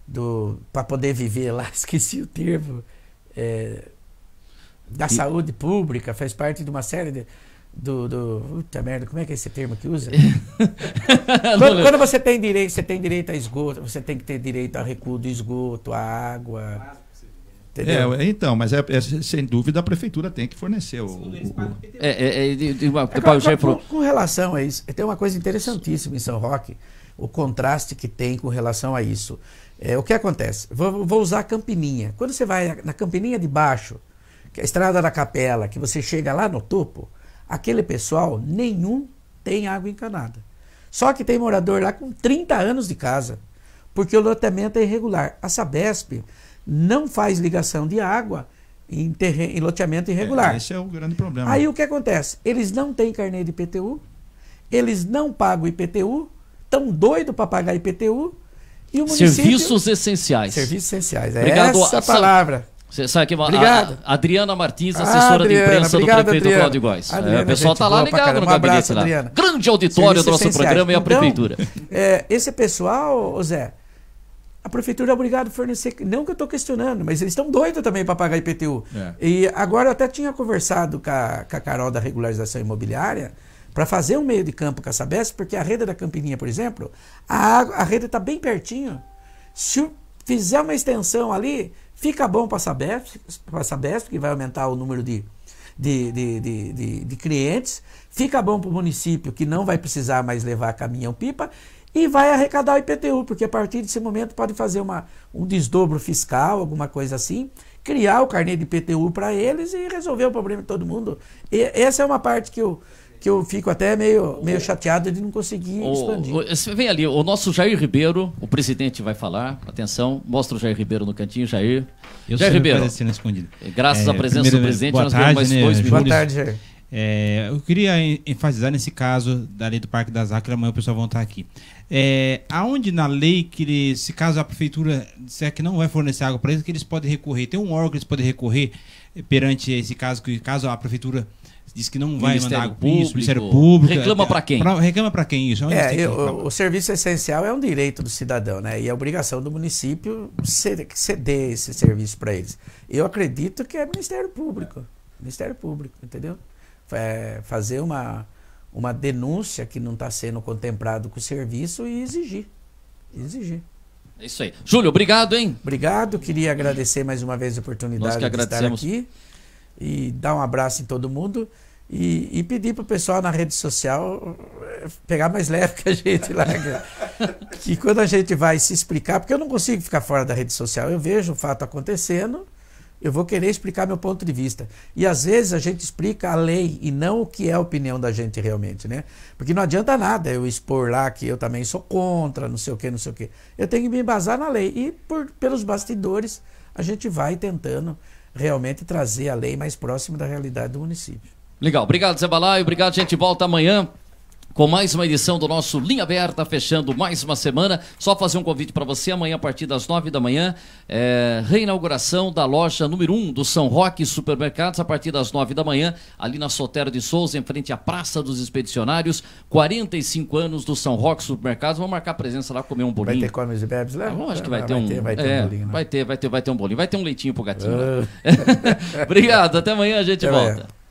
do para poder viver lá, esqueci o termo. É, da e... saúde pública, faz parte de uma série de do, do. Puta merda, como é que é esse termo que usa? quando, quando, você tem direito, você tem direito a esgoto, você tem que ter direito a recuo do esgoto, a água. É, é então, mas é, é, sem dúvida a prefeitura tem que fornecer o. com, com relação a isso, tem uma coisa interessantíssima em São Roque, o contraste que tem com relação a isso. É, o que acontece? Vou, vou usar a Campininha. Quando você vai na Campininha de baixo, que é a estrada da Capela, que você chega lá no topo, Aquele pessoal, nenhum tem água encanada. Só que tem morador lá com 30 anos de casa, porque o loteamento é irregular. A Sabesp não faz ligação de água em, em loteamento irregular. É, esse é o grande problema. Aí o que acontece? Eles não têm carnê de IPTU, eles não pagam IPTU, estão doidos para pagar IPTU. E o município... Serviços essenciais. Serviços essenciais, é Obrigado, essa a palavra. Você sabe que obrigado. A, a Adriana Martins, ah, assessora ah, Adriana, de imprensa obrigado, do prefeito Cláudio Góes. Adriana, é, o pessoal está lá ligado no um gabinete abraço, lá. Adriana. Grande auditório Serviços do nosso essenciais. programa e então, a prefeitura. É, esse pessoal, Zé, a prefeitura é obrigada a fornecer. Não que eu estou questionando, mas eles estão doidos também para pagar IPTU. É. E agora eu até tinha conversado com a, com a Carol da regularização imobiliária para fazer um meio de campo com a Sabesp, porque a rede da Campininha, por exemplo, a, a rede está bem pertinho. Se fizer uma extensão ali, Fica bom para a Sabesp, Sabesp, que vai aumentar o número de, de, de, de, de, de clientes. Fica bom para o município, que não vai precisar mais levar caminhão-pipa. E vai arrecadar o IPTU, porque a partir desse momento pode fazer uma, um desdobro fiscal, alguma coisa assim, criar o carnê de IPTU para eles e resolver o problema de todo mundo. E essa é uma parte que eu, que eu fico até meio, meio chateado de não conseguir o, expandir. vem ali, o nosso Jair Ribeiro, o presidente vai falar. Atenção, mostra o Jair Ribeiro no cantinho, Jair. Eu Jair Ribeiro. Escondido. É, graças é, à presença primeiro, do presidente, nós tarde, mais né, dois minutos. Boa tarde, Jair. É, eu queria enfatizar nesse caso da lei do Parque das que amanhã o pessoal vão estar aqui. É, aonde na lei que se caso a prefeitura disser que não vai fornecer água para eles, que eles podem recorrer? Tem um órgão que eles podem recorrer eh, perante esse caso, que caso a prefeitura diz que não vai Ministério mandar público, isso, Ministério Público. Reclama para é. quem? Pra, reclama para quem isso? é, é eu, o, o serviço essencial é um direito do cidadão, né? E é obrigação do município ceder esse serviço para eles. Eu acredito que é Ministério Público. Ministério Público, entendeu? É fazer uma, uma denúncia que não está sendo contemplado com o serviço e exigir. Exigir. É isso aí. Júlio, obrigado, hein? Obrigado. Queria agradecer mais uma vez a oportunidade de estar aqui e dar um abraço em todo mundo e, e pedir para o pessoal na rede social eh, pegar mais leve que a gente lá que quando a gente vai se explicar, porque eu não consigo ficar fora da rede social, eu vejo o fato acontecendo, eu vou querer explicar meu ponto de vista. E às vezes a gente explica a lei e não o que é a opinião da gente realmente, né? Porque não adianta nada eu expor lá que eu também sou contra, não sei o que, não sei o que. Eu tenho que me embasar na lei. E por, pelos bastidores a gente vai tentando realmente trazer a lei mais próxima da realidade do município. Legal, obrigado, Zé Balaio, obrigado, gente. Volta amanhã com mais uma edição do nosso Linha Aberta, fechando mais uma semana. Só fazer um convite para você amanhã, a partir das nove da manhã, é, reinauguração da loja número um do São Roque Supermercados, a partir das nove da manhã, ali na Sotero de Souza, em frente à Praça dos Expedicionários, 45 anos do São Roque Supermercados. Vamos marcar presença lá, comer um bolinho. Vai ter comes e bebes né? Ah, acho que vai ter um. É, bolinho, né? vai ter, vai ter, vai ter um bolinho. Vai ter um leitinho pro gatinho. Uh. Obrigado, até amanhã a gente até volta. Amanhã.